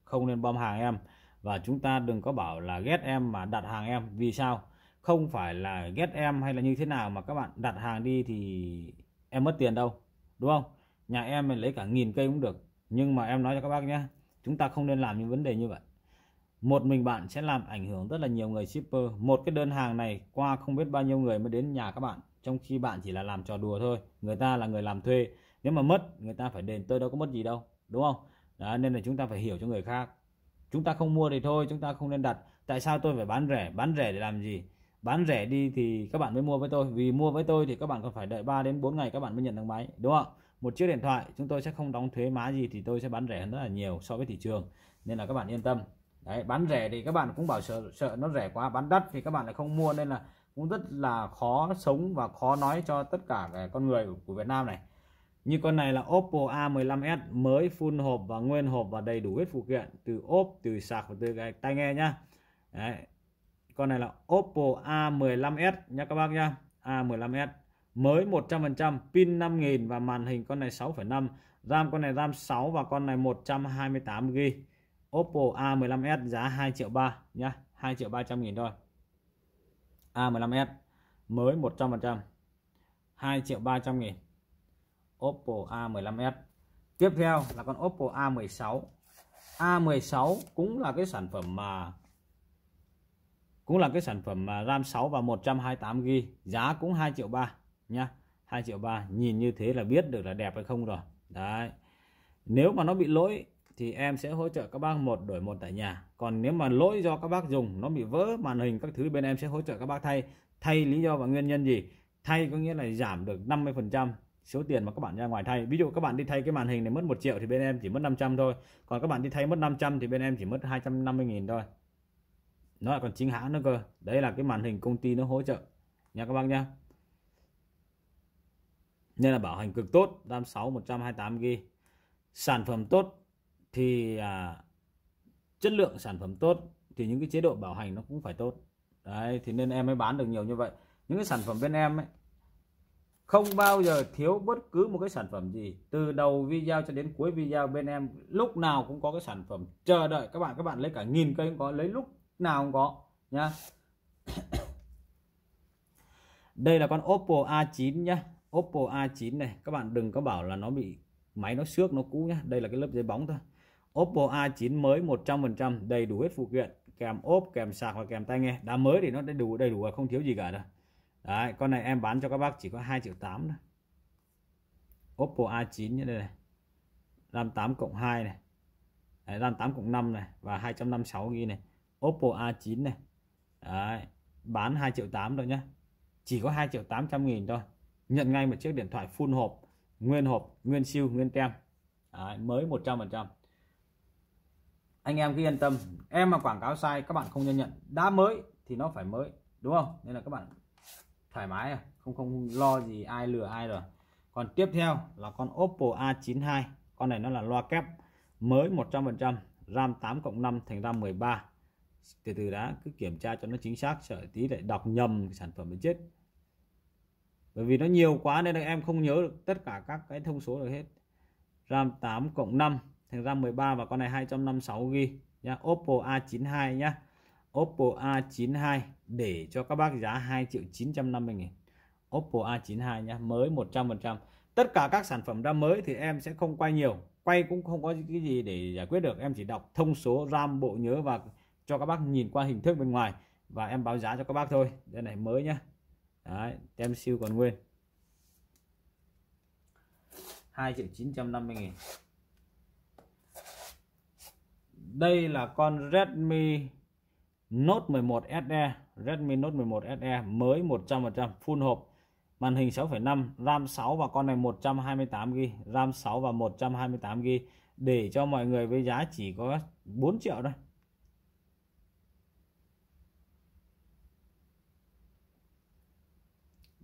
không nên bom hàng em và chúng ta đừng có bảo là ghét em mà đặt hàng em vì sao không phải là ghét em hay là như thế nào mà các bạn đặt hàng đi thì em mất tiền đâu đúng không nhà em lấy cả nghìn cây cũng được nhưng mà em nói cho các bác nhé chúng ta không nên làm những vấn đề như vậy một mình bạn sẽ làm ảnh hưởng rất là nhiều người shipper một cái đơn hàng này qua không biết bao nhiêu người mới đến nhà các bạn trong khi bạn chỉ là làm trò đùa thôi người ta là người làm thuê nếu mà mất người ta phải đền tôi đâu có mất gì đâu đúng không Đó, nên là chúng ta phải hiểu cho người khác chúng ta không mua thì thôi chúng ta không nên đặt tại sao tôi phải bán rẻ bán rẻ để làm gì bán rẻ đi thì các bạn mới mua với tôi vì mua với tôi thì các bạn còn phải đợi 3 đến 4 ngày các bạn mới nhận được máy đúng không một chiếc điện thoại chúng tôi sẽ không đóng thuế má gì thì tôi sẽ bán rẻ hơn rất là nhiều so với thị trường nên là các bạn yên tâm đấy bán rẻ thì các bạn cũng bảo sợ sợ nó rẻ quá bán đắt thì các bạn lại không mua nên là cũng rất là khó sống và khó nói cho tất cả con người của Việt Nam này như con này là Oppo A15s mới full hộp và nguyên hộp và đầy đủ hết phụ kiện từ ốp từ sạc và từ tai nghe nhá Đấy, con này là Oppo A15s nhé các bác nhá A15s mới 100% pin 5000 và màn hình con này 6,5 RAM con này RAM 6 và con này 128GB Oppo A15s giá 2 triệu 3 nhá 2 triệu 300 nghìn thôi A15s mới 100% 2 triệu 300 nghìn Oppo A15s tiếp theo là con Oppo A16 A16 cũng là cái sản phẩm mà cũng là cái sản phẩm RAM 6 và 128GB giá cũng 2 triệu 3 nhá 2 triệu 3 nhìn như thế là biết được là đẹp hay không rồi đấy nếu mà nó bị lỗi thì em sẽ hỗ trợ các bác một đổi một tại nhà còn nếu mà lỗi do các bác dùng nó bị vỡ màn hình các thứ bên em sẽ hỗ trợ các bác thay thay lý do và nguyên nhân gì thay có nghĩa là giảm được 50 phần trăm số tiền mà các bạn ra ngoài thay ví dụ các bạn đi thay cái màn hình này mất 1 triệu thì bên em chỉ mất 500 thôi còn các bạn đi thay mất 500 thì bên em chỉ mất 250.000 thôi nó còn chính hãng nữa cơ đấy là cái màn hình công ty nó hỗ trợ nha các bác nhá nên là bảo hành cực tốt RAM 6 128 GB sản phẩm tốt thì à, chất lượng sản phẩm tốt thì những cái chế độ bảo hành nó cũng phải tốt đấy thì nên em mới bán được nhiều như vậy những cái sản phẩm bên em ấy không bao giờ thiếu bất cứ một cái sản phẩm gì từ đầu video cho đến cuối video bên em lúc nào cũng có cái sản phẩm chờ đợi các bạn các bạn lấy cả nghìn cây có lấy lúc nào không có nhá đây là con Oppo A9 nhá Oppo A9 này các bạn đừng có bảo là nó bị máy nó xước nó cũ nhá đây là cái lớp giấy bóng thôi Oppo A9 mới 100% đầy đủ hết phụ kiện kèm ốp kèm sạc và kèm tai nghe đá mới thì nó đầy đủ đầy đủ và không thiếu gì cả đâu. đấy con này em bán cho các bác chỉ có 2 triệu 8 thôi Oppo A9 như đây này RAM 8 cộng 2 này RAM 8 cộng 5 này và 256 ghi này Oppo A9 này Đấy, bán 2 triệu 8 thôi nhé chỉ có 2 triệu 800 nghìn thôi nhận ngay một chiếc điện thoại full hộp nguyên hộp nguyên siêu nguyên tem Đấy, mới 100 phần trăm anh em cứ yên tâm em mà quảng cáo sai các bạn không nhận nhận đã mới thì nó phải mới đúng không nên là các bạn thoải mái à, không không lo gì ai lừa ai rồi còn tiếp theo là con Oppo A92 con này nó là loa kép mới 100% RAM 8 cộng 5 thành RAM 13 từ từ đã cứ kiểm tra cho nó chính xác sợ tí lại đọc nhầm sản phẩm mới chết bởi vì nó nhiều quá nên là em không nhớ được tất cả các cái thông số được hết RAM 8 cộng 5 thành RAM 13 và con này 256 GB nhá Oppo A92 nhá Oppo A92 để cho các bác giá 2 triệu 950 nghìn Oppo A92 nhá mới 100% tất cả các sản phẩm ra mới thì em sẽ không quay nhiều quay cũng không có cái gì để giải quyết được em chỉ đọc thông số RAM bộ nhớ và cho các bác nhìn qua hình thức bên ngoài và em báo giá cho các bác thôi đây này mới nhá Đấy, tem siêu còn nguyên 2 triệu 950 nghìn đây là con Redmi Note 11 SE Redmi Note 11 SE mới 100% full hộp màn hình 6.5 RAM 6 và con này 128GB RAM 6 và 128GB để cho mọi người với giá chỉ có 4 triệu thôi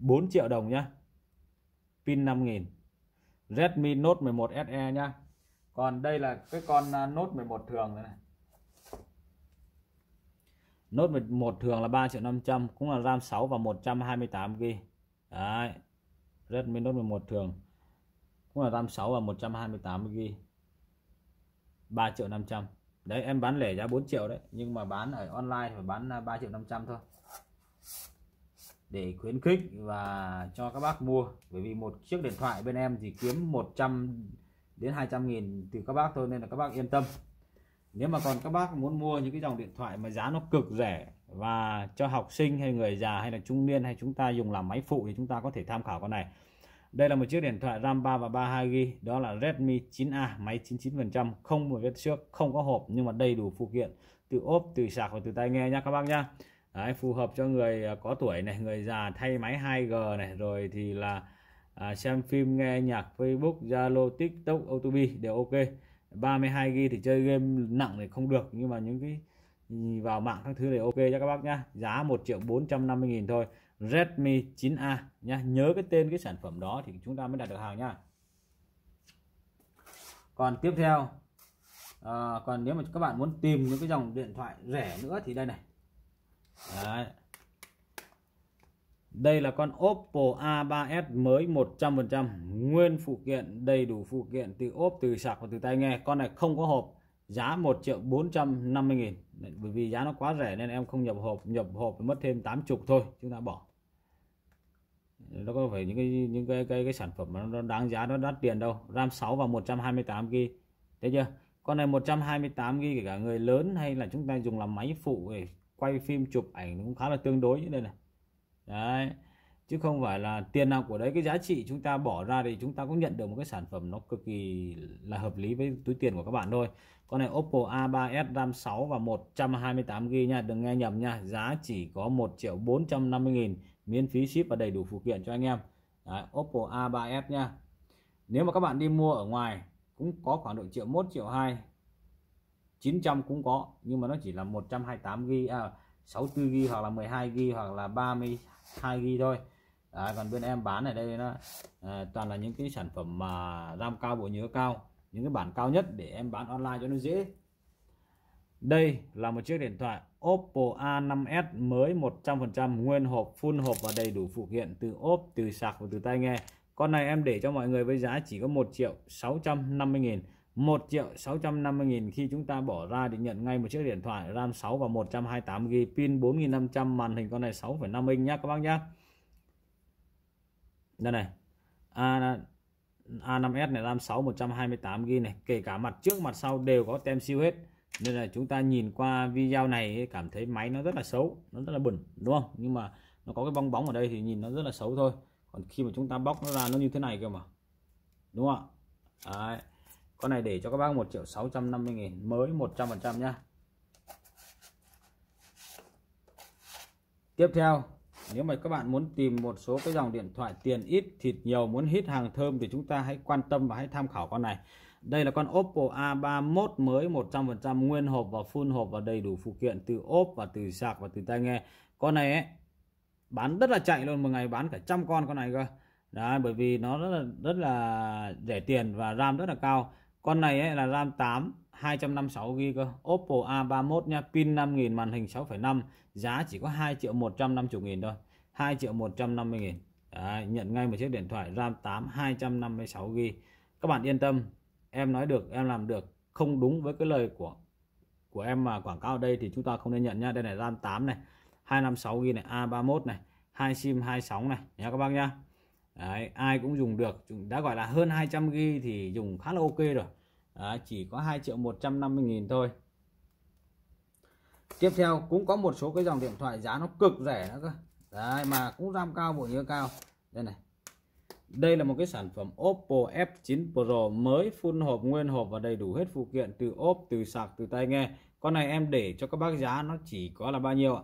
4 triệu đồng nhá pin 5000 Redmi Note 11 SE nhá còn đây là cái con à, Note 11 thường này Note 11 thường là 3 triệu 500 cũng là RAM 6 và 128GB đấy Redmi Note 11 thường cũng là RAM 6 và 128GB 3 triệu 500 đấy em bán lẻ giá 4 triệu đấy nhưng mà bán ở online phải bán 3 à, triệu 500 thôi để khuyến khích và cho các bác mua bởi vì một chiếc điện thoại bên em thì kiếm 100 đến 200 nghìn từ các bác thôi nên là các bác yên tâm nếu mà còn các bác muốn mua những cái dòng điện thoại mà giá nó cực rẻ và cho học sinh hay người già hay là trung niên hay chúng ta dùng làm máy phụ thì chúng ta có thể tham khảo con này đây là một chiếc điện thoại RAM 3 và 32 G, đó là Redmi 9A máy 99% không một vết xước không có hộp nhưng mà đầy đủ phụ kiện từ ốp từ sạc và từ tai nghe nha các bác nha Đấy, phù hợp cho người à, có tuổi này người già thay máy 2G này rồi thì là à, xem phim nghe nhạc Facebook Zalo TikTok OTB đều ok 32 g thì chơi game nặng thì không được nhưng mà những cái vào mạng các thứ này ok cho các bác nhá giá 1 triệu 450 nghìn thôi Redmi 9A nhá nhớ cái tên cái sản phẩm đó thì chúng ta mới đặt được hàng nhá còn tiếp theo à, còn nếu mà các bạn muốn tìm những cái dòng điện thoại rẻ nữa thì đây này Đấy. Đây là con Oppo A3s mới 100% Nguyên phụ kiện đầy đủ phụ kiện từ ốp từ sạc và từ tai nghe Con này không có hộp Giá 1 triệu 450 nghìn Bởi vì giá nó quá rẻ nên em không nhập hộp Nhập hộp mất thêm 80 thôi Chúng ta bỏ Nó có phải những cái những cái cái, cái sản phẩm mà nó đáng giá nó đắt tiền đâu RAM 6 và 128GB thế chưa Con này 128GB kể cả người lớn hay là chúng ta dùng làm máy phụ quay phim chụp ảnh cũng khá là tương đối như thế này đấy chứ không phải là tiền nào của đấy cái giá trị chúng ta bỏ ra thì chúng ta cũng nhận được một cái sản phẩm nó cực kỳ là hợp lý với túi tiền của các bạn thôi con này Oppo A3s RAM 6 và 128GB nha đừng nghe nhầm nha giá chỉ có 1 triệu 450 nghìn miễn phí ship và đầy đủ phụ kiện cho anh em đấy, Oppo A3s nha nếu mà các bạn đi mua ở ngoài cũng có khoảng độ triệu 1 triệu 2 900 cũng có nhưng mà nó chỉ là 128 GB à, 64 GB hoặc là 12 GB hoặc là 32 GB thôi à, còn bên em bán ở đây nó à, toàn là những cái sản phẩm mà RAM cao bộ nhớ cao những cái bản cao nhất để em bán online cho nó dễ đây là một chiếc điện thoại Oppo A5s mới 100% nguyên hộp full hộp và đầy đủ phụ kiện từ ốp từ sạc và từ tai nghe con này em để cho mọi người với giá chỉ có 1 triệu 650 nghìn 1 triệu 650 nghìn khi chúng ta bỏ ra để nhận ngay một chiếc điện thoại RAM 6 và 128GB pin 4500 màn hình con này 6,5 inch nhá các bác nhá đây này A, A5S này RAM 6 128GB này kể cả mặt trước mặt sau đều có tem siêu hết nên là chúng ta nhìn qua video này cảm thấy máy nó rất là xấu nó rất là bẩn đúng không nhưng mà nó có cái bong bóng ở đây thì nhìn nó rất là xấu thôi còn khi mà chúng ta bóc nó ra nó như thế này cơ mà đúng không ạ Đấy con này để cho các bác 1 triệu 650 nghìn mới 100% nhá tiếp theo nếu mà các bạn muốn tìm một số cái dòng điện thoại tiền ít thịt nhiều muốn hít hàng thơm thì chúng ta hãy quan tâm và hãy tham khảo con này đây là con Oppo A31 mới 100% nguyên hộp và full hộp và đầy đủ phụ kiện từ ốp và từ sạc và từ tai nghe con này ấy, bán rất là chạy luôn một ngày bán cả trăm con con này cơ Đấy, bởi vì nó rất là rất là rẻ tiền và ram rất là cao con này ấy là RAM 8 256GB cơ Oppo A31 nha pin 5000 màn hình 6.5 giá chỉ có 2 triệu 150 nghìn thôi 2 triệu 150 nghìn Đấy, nhận ngay một chiếc điện thoại RAM 8 256GB các bạn yên tâm em nói được em làm được không đúng với cái lời của của em mà quảng cáo ở đây thì chúng ta không nên nhận nha đây này RAM 8 này 256GB này A31 này hai sim sóng này nha các bác nha Đấy, ai cũng dùng được đã gọi là hơn 200 g thì dùng khá là ok rồi Đấy, chỉ có 2 triệu 150 nghìn thôi tiếp theo cũng có một số cái dòng điện thoại giá nó cực rẻ nữa cơ Đấy, mà cũng RAM cao bộ nhớ cao đây này đây là một cái sản phẩm Oppo F9 Pro mới phun hộp nguyên hộp và đầy đủ hết phụ kiện từ ốp từ sạc từ tai nghe con này em để cho các bác giá nó chỉ có là bao nhiêu ạ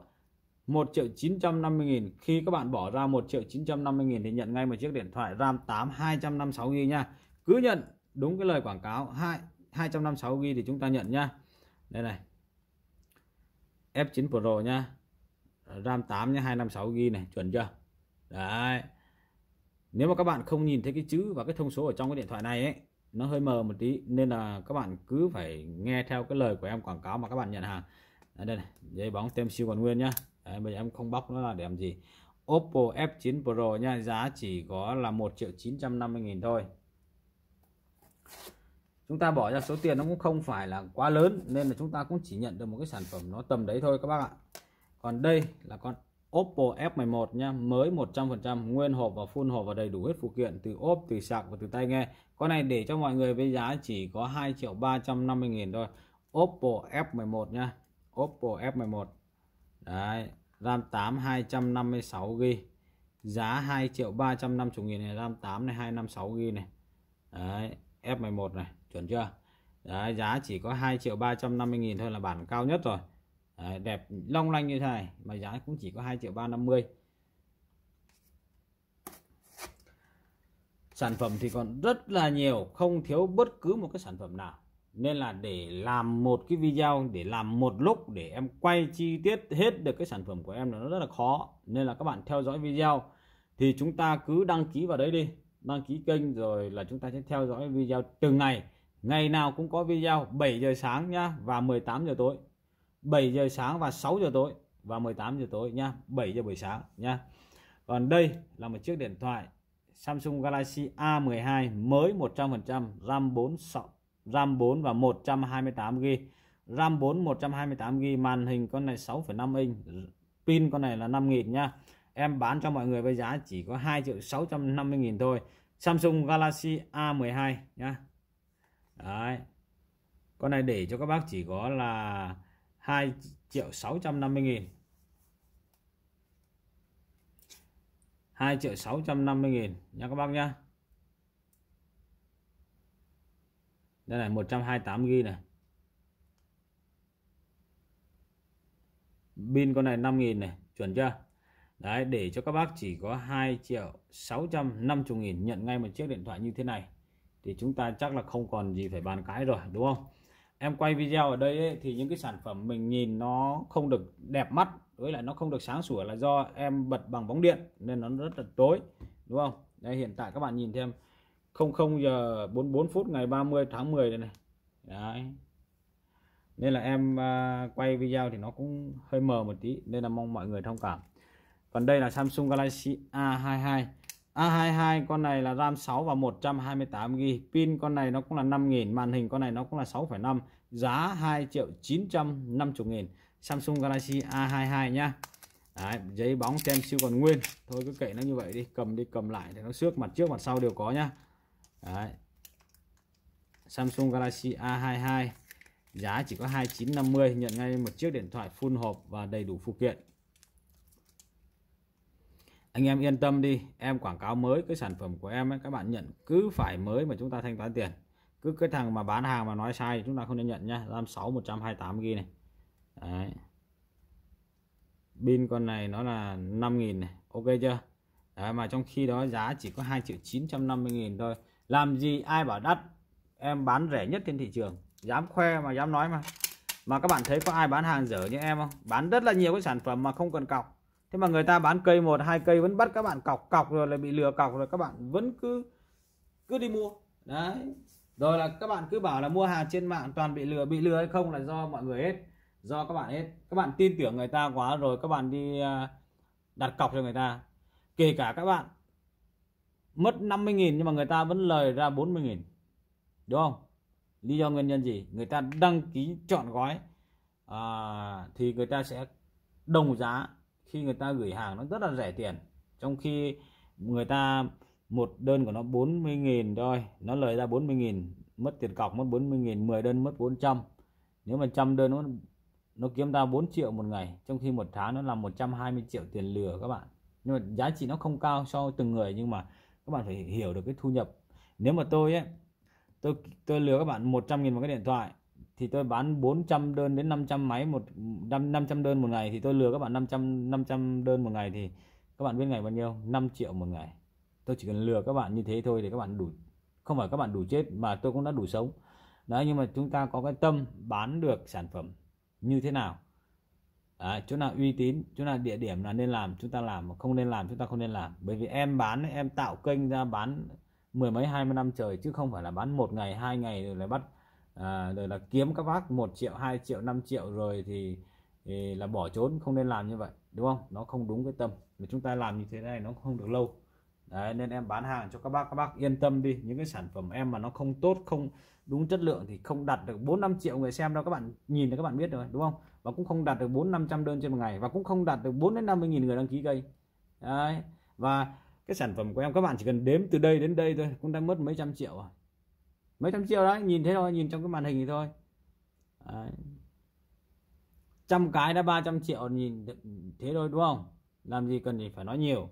1 triệu 950 nghìn khi các bạn bỏ ra 1 triệu 950 nghìn thì nhận ngay một chiếc điện thoại RAM 8 256 GB nha cứ nhận đúng cái lời quảng cáo 2 256 GB thì chúng ta nhận nha đây này F9 Pro nha RAM 8 nha 256 GB này chuẩn chưa đấy nếu mà các bạn không nhìn thấy cái chữ và cái thông số ở trong cái điện thoại này ấy nó hơi mờ một tí nên là các bạn cứ phải nghe theo cái lời của em quảng cáo mà các bạn nhận hàng đây này dây bóng tem siêu còn nguyên nhá Đấy, bây giờ em không bóc nó là để làm gì Oppo F9 Pro nha giá chỉ có là 1 triệu 950 nghìn thôi chúng ta bỏ ra số tiền nó cũng không phải là quá lớn nên là chúng ta cũng chỉ nhận được một cái sản phẩm nó tầm đấy thôi các bác ạ còn đây là con Oppo F11 nha mới 100% nguyên hộp và full hộp và đầy đủ hết phụ kiện từ ốp từ sạc và từ tay nghe con này để cho mọi người với giá chỉ có 2 triệu 350 nghìn thôi Oppo F11 nha Oppo F11 đấy RAM 8 256GB giá 2 triệu 350 nghìn này RAM 8 này 256GB này đấy F11 này chuẩn chưa đấy giá chỉ có 2 triệu 350 nghìn thôi là bản cao nhất rồi đấy, đẹp long lanh như thế này mà giá cũng chỉ có 2 triệu 350 sản phẩm thì còn rất là nhiều không thiếu bất cứ một cái sản phẩm nào nên là để làm một cái video để làm một lúc để em quay chi tiết hết được cái sản phẩm của em là nó rất là khó nên là các bạn theo dõi video thì chúng ta cứ đăng ký vào đấy đi đăng ký kênh rồi là chúng ta sẽ theo dõi video từng ngày ngày nào cũng có video 7 giờ sáng nhá và 18 giờ tối 7 giờ sáng và 6 giờ tối và 18 giờ tối nhá 7 giờ buổi sáng nhá còn đây là một chiếc điện thoại Samsung Galaxy A12 mới 100% RAM 4 sọc RAM 4 và 128GB RAM 4 128GB màn hình con này 6,5 inch pin con này là 5.000 nha em bán cho mọi người với giá chỉ có 2 triệu 650 nghìn thôi Samsung Galaxy A12 nhá Đấy. con này để cho các bác chỉ có là 2 triệu 650 nghìn 2 triệu 650 nghìn nha các bác nhá đây này 128 g này pin con này 5.000 này chuẩn chưa đấy để cho các bác chỉ có 2 triệu 650 nghìn nhận ngay một chiếc điện thoại như thế này thì chúng ta chắc là không còn gì phải bàn cãi rồi đúng không em quay video ở đây ấy, thì những cái sản phẩm mình nhìn nó không được đẹp mắt với lại nó không được sáng sủa là do em bật bằng bóng điện nên nó rất là tối đúng không đây hiện tại các bạn nhìn thêm 00 giờ 44 phút ngày 30 tháng 10 đây này. Đấy. Nên là em à, quay video thì nó cũng hơi mờ một tí nên là mong mọi người thông cảm. Còn đây là Samsung Galaxy A22. A22 con này là RAM 6 và 128 GB, pin con này nó cũng là 5000, màn hình con này nó cũng là 6,5, giá 2 triệu 950 000 Samsung Galaxy A22 nhá. Đấy, giấy bóng tem siêu còn nguyên thôi cứ kệ nó như vậy đi cầm đi cầm lại để nó xước mặt trước mặt sau đều có nhá Đấy. Samsung Galaxy A22 giá chỉ có 2950 nhận ngay một chiếc điện thoại full hộp và đầy đủ phụ kiện anh em yên tâm đi em quảng cáo mới cái sản phẩm của em ấy, các bạn nhận cứ phải mới mà chúng ta thanh toán tiền cứ cái thằng mà bán hàng mà nói sai chúng ta không nên nhận nhá RAM 6 128 GB này Đấy. pin con này nó là 5.000 này ok chưa Đấy, mà trong khi đó giá chỉ có 2 triệu 950 nghìn thôi làm gì ai bảo đắt em bán rẻ nhất trên thị trường dám khoe mà dám nói mà mà các bạn thấy có ai bán hàng dở như em không bán rất là nhiều cái sản phẩm mà không cần cọc thế mà người ta bán cây một hai cây vẫn bắt các bạn cọc cọc rồi lại bị lừa cọc rồi các bạn vẫn cứ cứ đi mua đấy rồi là các bạn cứ bảo là mua hàng trên mạng toàn bị lừa bị lừa hay không là do mọi người hết do các bạn hết các bạn tin tưởng người ta quá rồi các bạn đi à, đặt cọc cho người ta kể cả các bạn mất 50.000 nhưng mà người ta vẫn lời ra 40.000 đúng không lý do nguyên nhân gì người ta đăng ký chọn gói à, thì người ta sẽ đồng giá khi người ta gửi hàng nó rất là rẻ tiền trong khi người ta một đơn của nó 40.000 thôi nó lời ra 40.000 mất tiền cọc mất 40.000 10 đơn mất 400 nếu mà trăm đơn nó nó kiếm ra 4 triệu một ngày trong khi một tháng nó là 120 triệu tiền lừa các bạn nhưng mà giá trị nó không cao so với từng người nhưng mà các bạn phải hiểu được cái thu nhập nếu mà tôi ấy tôi tôi lừa các bạn 100 nghìn một cái điện thoại thì tôi bán 400 đơn đến 500 máy một 500 đơn một ngày thì tôi lừa các bạn 500 500 đơn một ngày thì các bạn biết ngày bao nhiêu 5 triệu một ngày tôi chỉ cần lừa các bạn như thế thôi để các bạn đủ không phải các bạn đủ chết mà tôi cũng đã đủ sống đấy nhưng mà chúng ta có cái tâm bán được sản phẩm như thế nào Đấy, chỗ nào uy tín chỗ nào địa điểm là nên làm chúng ta làm mà không nên làm chúng ta không nên làm bởi vì em bán em tạo kênh ra bán mười mấy hai mươi năm trời chứ không phải là bán một ngày hai ngày rồi lại bắt à, rồi là kiếm các bác một triệu hai triệu năm triệu rồi thì, thì là bỏ trốn không nên làm như vậy đúng không nó không đúng cái tâm mà chúng ta làm như thế này nó không được lâu Đấy, nên em bán hàng cho các bác các bác yên tâm đi những cái sản phẩm em mà nó không tốt không đúng chất lượng thì không đặt được 4 5 triệu người xem đâu các bạn nhìn thì các bạn biết rồi đúng không và cũng không đạt được 4 500 đơn trên một ngày và cũng không đạt được 4 đến 50 nghìn người đăng ký kênh Đấy. và cái sản phẩm của em các bạn chỉ cần đếm từ đây đến đây thôi cũng đã mất mấy trăm triệu rồi mấy trăm triệu đấy nhìn thế thôi nhìn trong cái màn hình thì thôi đấy. trăm cái đã 300 triệu nhìn thế thôi đúng không làm gì cần gì phải nói nhiều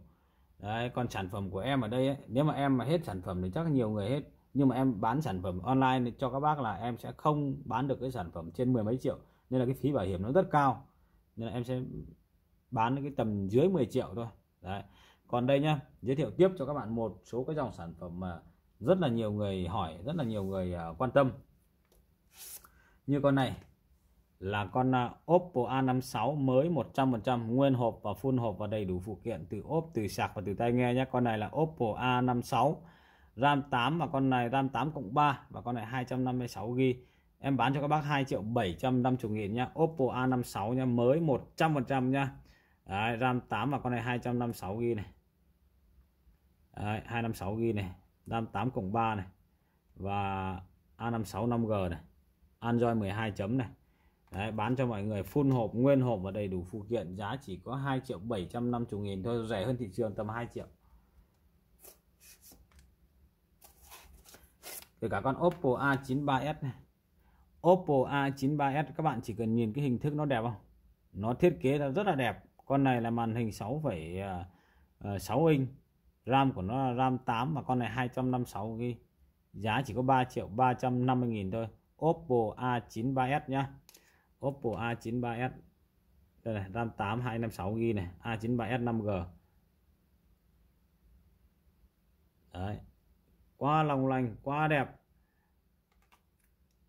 đấy còn sản phẩm của em ở đây ấy, nếu mà em mà hết sản phẩm thì chắc nhiều người hết nhưng mà em bán sản phẩm online cho các bác là em sẽ không bán được cái sản phẩm trên mười mấy triệu nên là cái phí bảo hiểm nó rất cao nên là em sẽ bán cái tầm dưới 10 triệu thôi đấy còn đây nhá giới thiệu tiếp cho các bạn một số cái dòng sản phẩm mà rất là nhiều người hỏi rất là nhiều người à, quan tâm như con này là con à, Oppo A56 mới 100% nguyên hộp và full hộp và đầy đủ phụ kiện từ ốp từ sạc và từ tai nghe nhé con này là Oppo A56 RAM 8 và con này RAM 8 cộng 3 và con này 256 GB em bán cho các bác 2 triệu 750 nghìn nhá Oppo A56 nhá mới 100% nhá Đấy, RAM 8 và con này 256GB này Đấy, 256GB này RAM 8 cộng 3 này và A56 5G này Android 12 chấm này Đấy, bán cho mọi người full hộp nguyên hộp và đầy đủ phụ kiện giá chỉ có 2 triệu 750 nghìn thôi rẻ hơn thị trường tầm 2 triệu kể cả con Oppo A93s này Oppo A93s các bạn chỉ cần nhìn cái hình thức nó đẹp không nó thiết kế là rất là đẹp con này là màn hình 6,6 à, à, inch RAM của nó là RAM 8 và con này 256 GB giá chỉ có 3 triệu 350 nghìn thôi Oppo A93s nhá Oppo A93s đây này RAM 8 256 GB này A93s 5G đấy quá long lanh quá đẹp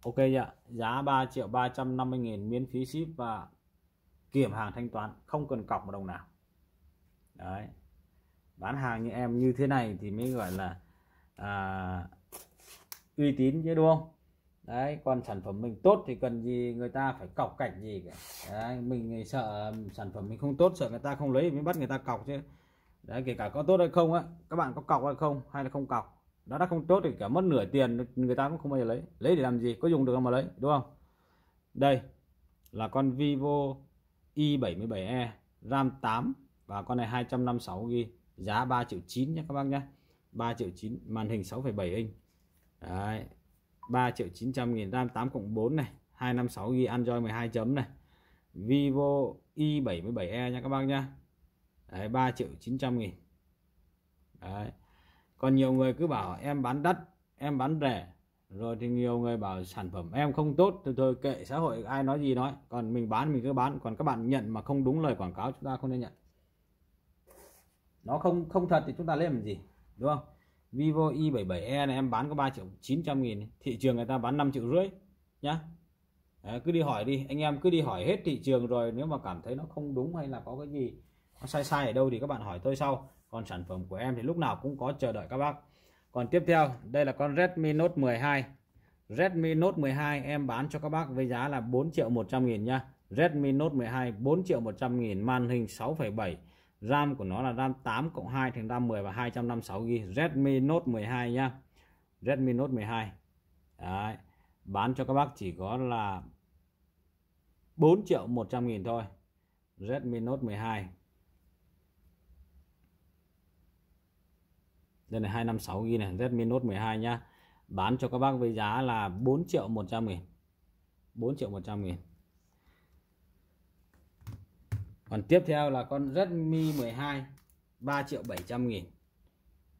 Ok ạ, giá 3 triệu 350 nghìn miễn phí ship và kiểm hàng thanh toán, không cần cọc một đồng nào. Đấy. Bán hàng như em như thế này thì mới gọi là à, uy tín chứ đúng không? Đấy, còn sản phẩm mình tốt thì cần gì người ta phải cọc cảnh gì cả. Đấy, mình sợ sản phẩm mình không tốt, sợ người ta không lấy mới bắt người ta cọc chứ. Đấy, kể cả có tốt hay không á, các bạn có cọc hay không hay là không cọc nó đã không tốt thì cả mất nửa tiền người ta cũng không bao giờ lấy lấy để làm gì có dùng được không mà lấy đúng không đây là con Vivo i77e RAM 8 và con này 256 g giá 3 triệu 9 nhé các bác nhé 3 triệu 9 màn hình 6,7 inch Đấy, 3 triệu 900 nghìn RAM 8 cộng 4 này 256 g Android 12 chấm này Vivo i77e nha các bác nhé Đấy, 3 triệu 900 nghìn Đấy còn nhiều người cứ bảo em bán đất em bán rẻ rồi thì nhiều người bảo sản phẩm em không tốt thì thôi kệ xã hội ai nói gì nói còn mình bán mình cứ bán còn các bạn nhận mà không đúng lời quảng cáo chúng ta không nên nhận nó không không thật thì chúng ta lên làm gì đúng không Vivo i77e này em bán có 3 triệu 900 nghìn thị trường người ta bán 5 triệu rưỡi nhá Đấy, cứ đi hỏi đi anh em cứ đi hỏi hết thị trường rồi nếu mà cảm thấy nó không đúng hay là có cái gì nó sai sai ở đâu thì các bạn hỏi tôi sau còn sản phẩm của em thì lúc nào cũng có chờ đợi các bác còn tiếp theo đây là con Redmi Note 12 Redmi Note 12 em bán cho các bác với giá là 4 triệu 100 nghìn nha Redmi Note 12 4 triệu 100 nghìn màn hình 6,7 RAM của nó là RAM 8 cộng 2 thành RAM 10 và 256GB Redmi Note 12 nha Redmi Note 12 Đấy. bán cho các bác chỉ có là 4 triệu 100 nghìn thôi Redmi Note 12 Đây là 256 ghi này Redmi Note 12 nhá. Bán cho các bác với giá là 4 triệu 100 nghìn 4 triệu 100 nghìn Còn tiếp theo là con Redmi 12 3 triệu 700 nghìn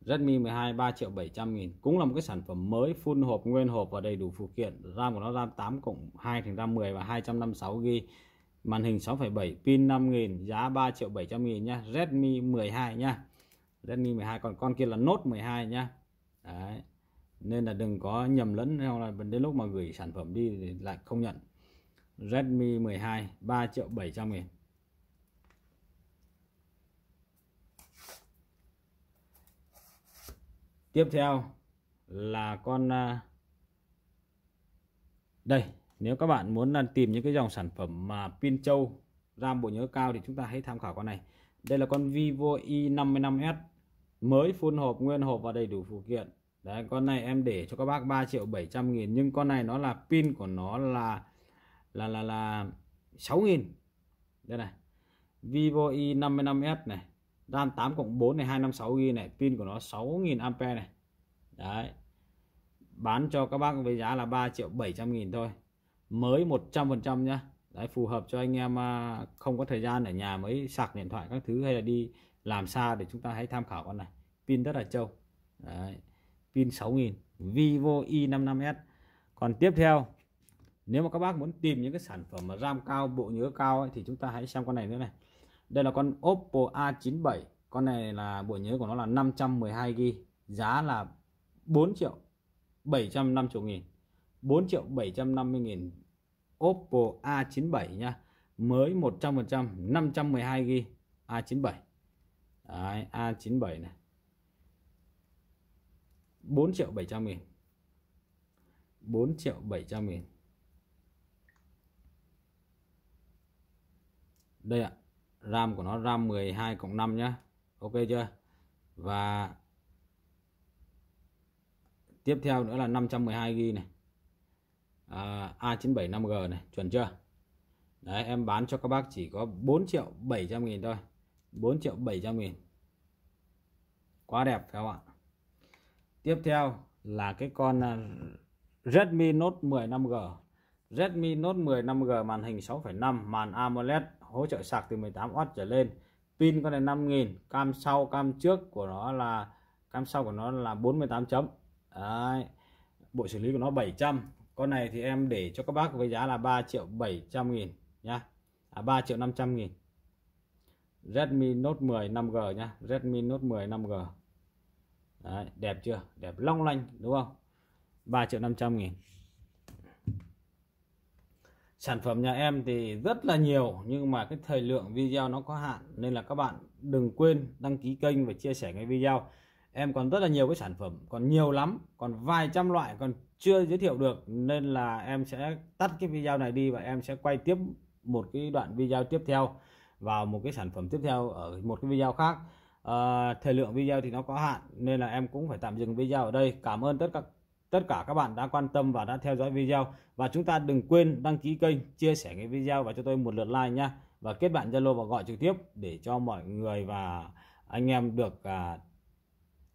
Redmi 12 3 triệu 700 nghìn Cũng là một cái sản phẩm mới Full hộp, nguyên hộp và đầy đủ phụ kiện RAM của nó RAM 8 cộng 2 thành RAM 10 và 256 ghi, Màn hình 6,7 Pin 5000 Giá 3 triệu 700 nghìn nhá Redmi 12 nhá Redmi 12 còn con kia là Note 12 nhá đấy nên là đừng có nhầm lẫn hoặc là đến lúc mà gửi sản phẩm đi thì lại không nhận Redmi 12 3 triệu 700 nghìn tiếp theo là con à, đây nếu các bạn muốn à, tìm những cái dòng sản phẩm mà pin châu RAM bộ nhớ cao thì chúng ta hãy tham khảo con này đây là con Vivo i55s mới full hộp nguyên hộp và đầy đủ phụ kiện đấy con này em để cho các bác 3 triệu 700 nghìn nhưng con này nó là pin của nó là là là là 6 nghìn đây này Vivo i55s này RAM 8 cộng 4 này 256GB này pin của nó 6 000 ampe này đấy bán cho các bác với giá là 3 triệu 700 nghìn thôi mới 100% nhá đấy phù hợp cho anh em à, không có thời gian ở nhà mới sạc điện thoại các thứ hay là đi làm xa để chúng ta hãy tham khảo con này pin rất là trâu đấy. pin 6000 Vivo i55s còn tiếp theo nếu mà các bác muốn tìm những cái sản phẩm mà RAM cao bộ nhớ cao ấy, thì chúng ta hãy xem con này nữa này đây là con Oppo A97 con này là bộ nhớ của nó là 512GB giá là 4 triệu 750 nghìn 4 triệu 750 nghìn Oppo A97 nhá, mới 100% 512GB A97 Đấy, A97 này 4 triệu 700 nghìn 4 triệu 700 nghìn đây ạ RAM của nó RAM 12 cộng 5 nhá Ok chưa và tiếp theo nữa là 512 GB này à, A975G này chuẩn chưa đấy em bán cho các bác chỉ có 4 triệu 700 nghìn thôi 4 triệu 700 nghìn quá đẹp các bạn tiếp theo là cái con à, Redmi Note 10 5G Redmi Note 10 5G màn hình 6,5 màn AMOLED hỗ trợ sạc từ 18W trở lên pin con này 5000 cam sau cam trước của nó là cam sau của nó là 48 chấm Đấy. bộ xử lý của nó 700 con này thì em để cho các bác với giá là 3 triệu 700 nghìn nhá à, 3 triệu 500 nghìn Redmi Note 10 5G nhá Redmi Note 10 5G Đấy, đẹp chưa đẹp long lanh đúng không 3 triệu 500 nghìn sản phẩm nhà em thì rất là nhiều nhưng mà cái thời lượng video nó có hạn nên là các bạn đừng quên đăng ký kênh và chia sẻ cái video em còn rất là nhiều cái sản phẩm còn nhiều lắm còn vài trăm loại còn chưa giới thiệu được nên là em sẽ tắt cái video này đi và em sẽ quay tiếp một cái đoạn video tiếp theo vào một cái sản phẩm tiếp theo ở một cái video khác à, thời lượng video thì nó có hạn nên là em cũng phải tạm dừng video ở đây cảm ơn tất cả tất cả các bạn đã quan tâm và đã theo dõi video và chúng ta đừng quên đăng ký kênh chia sẻ cái video và cho tôi một lượt like nha và kết bạn Zalo và gọi trực tiếp để cho mọi người và anh em được à,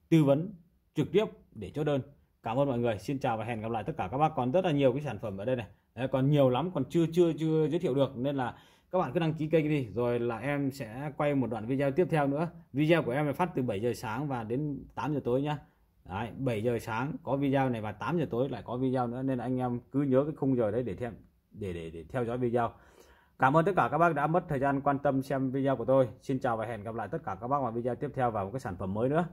tư vấn trực tiếp để chốt đơn cảm ơn mọi người xin chào và hẹn gặp lại tất cả các bác còn rất là nhiều cái sản phẩm ở đây này Đấy, còn nhiều lắm còn chưa chưa chưa giới thiệu được nên là các bạn cứ đăng ký kênh đi rồi là em sẽ quay một đoạn video tiếp theo nữa video của em là phát từ 7 giờ sáng và đến 8 giờ tối nhá Đấy, 7 giờ sáng có video này và 8 giờ tối lại có video nữa nên anh em cứ nhớ cái khung giờ đấy để theo để, để để theo dõi video cảm ơn tất cả các bác đã mất thời gian quan tâm xem video của tôi xin chào và hẹn gặp lại tất cả các bác vào video tiếp theo và một cái sản phẩm mới nữa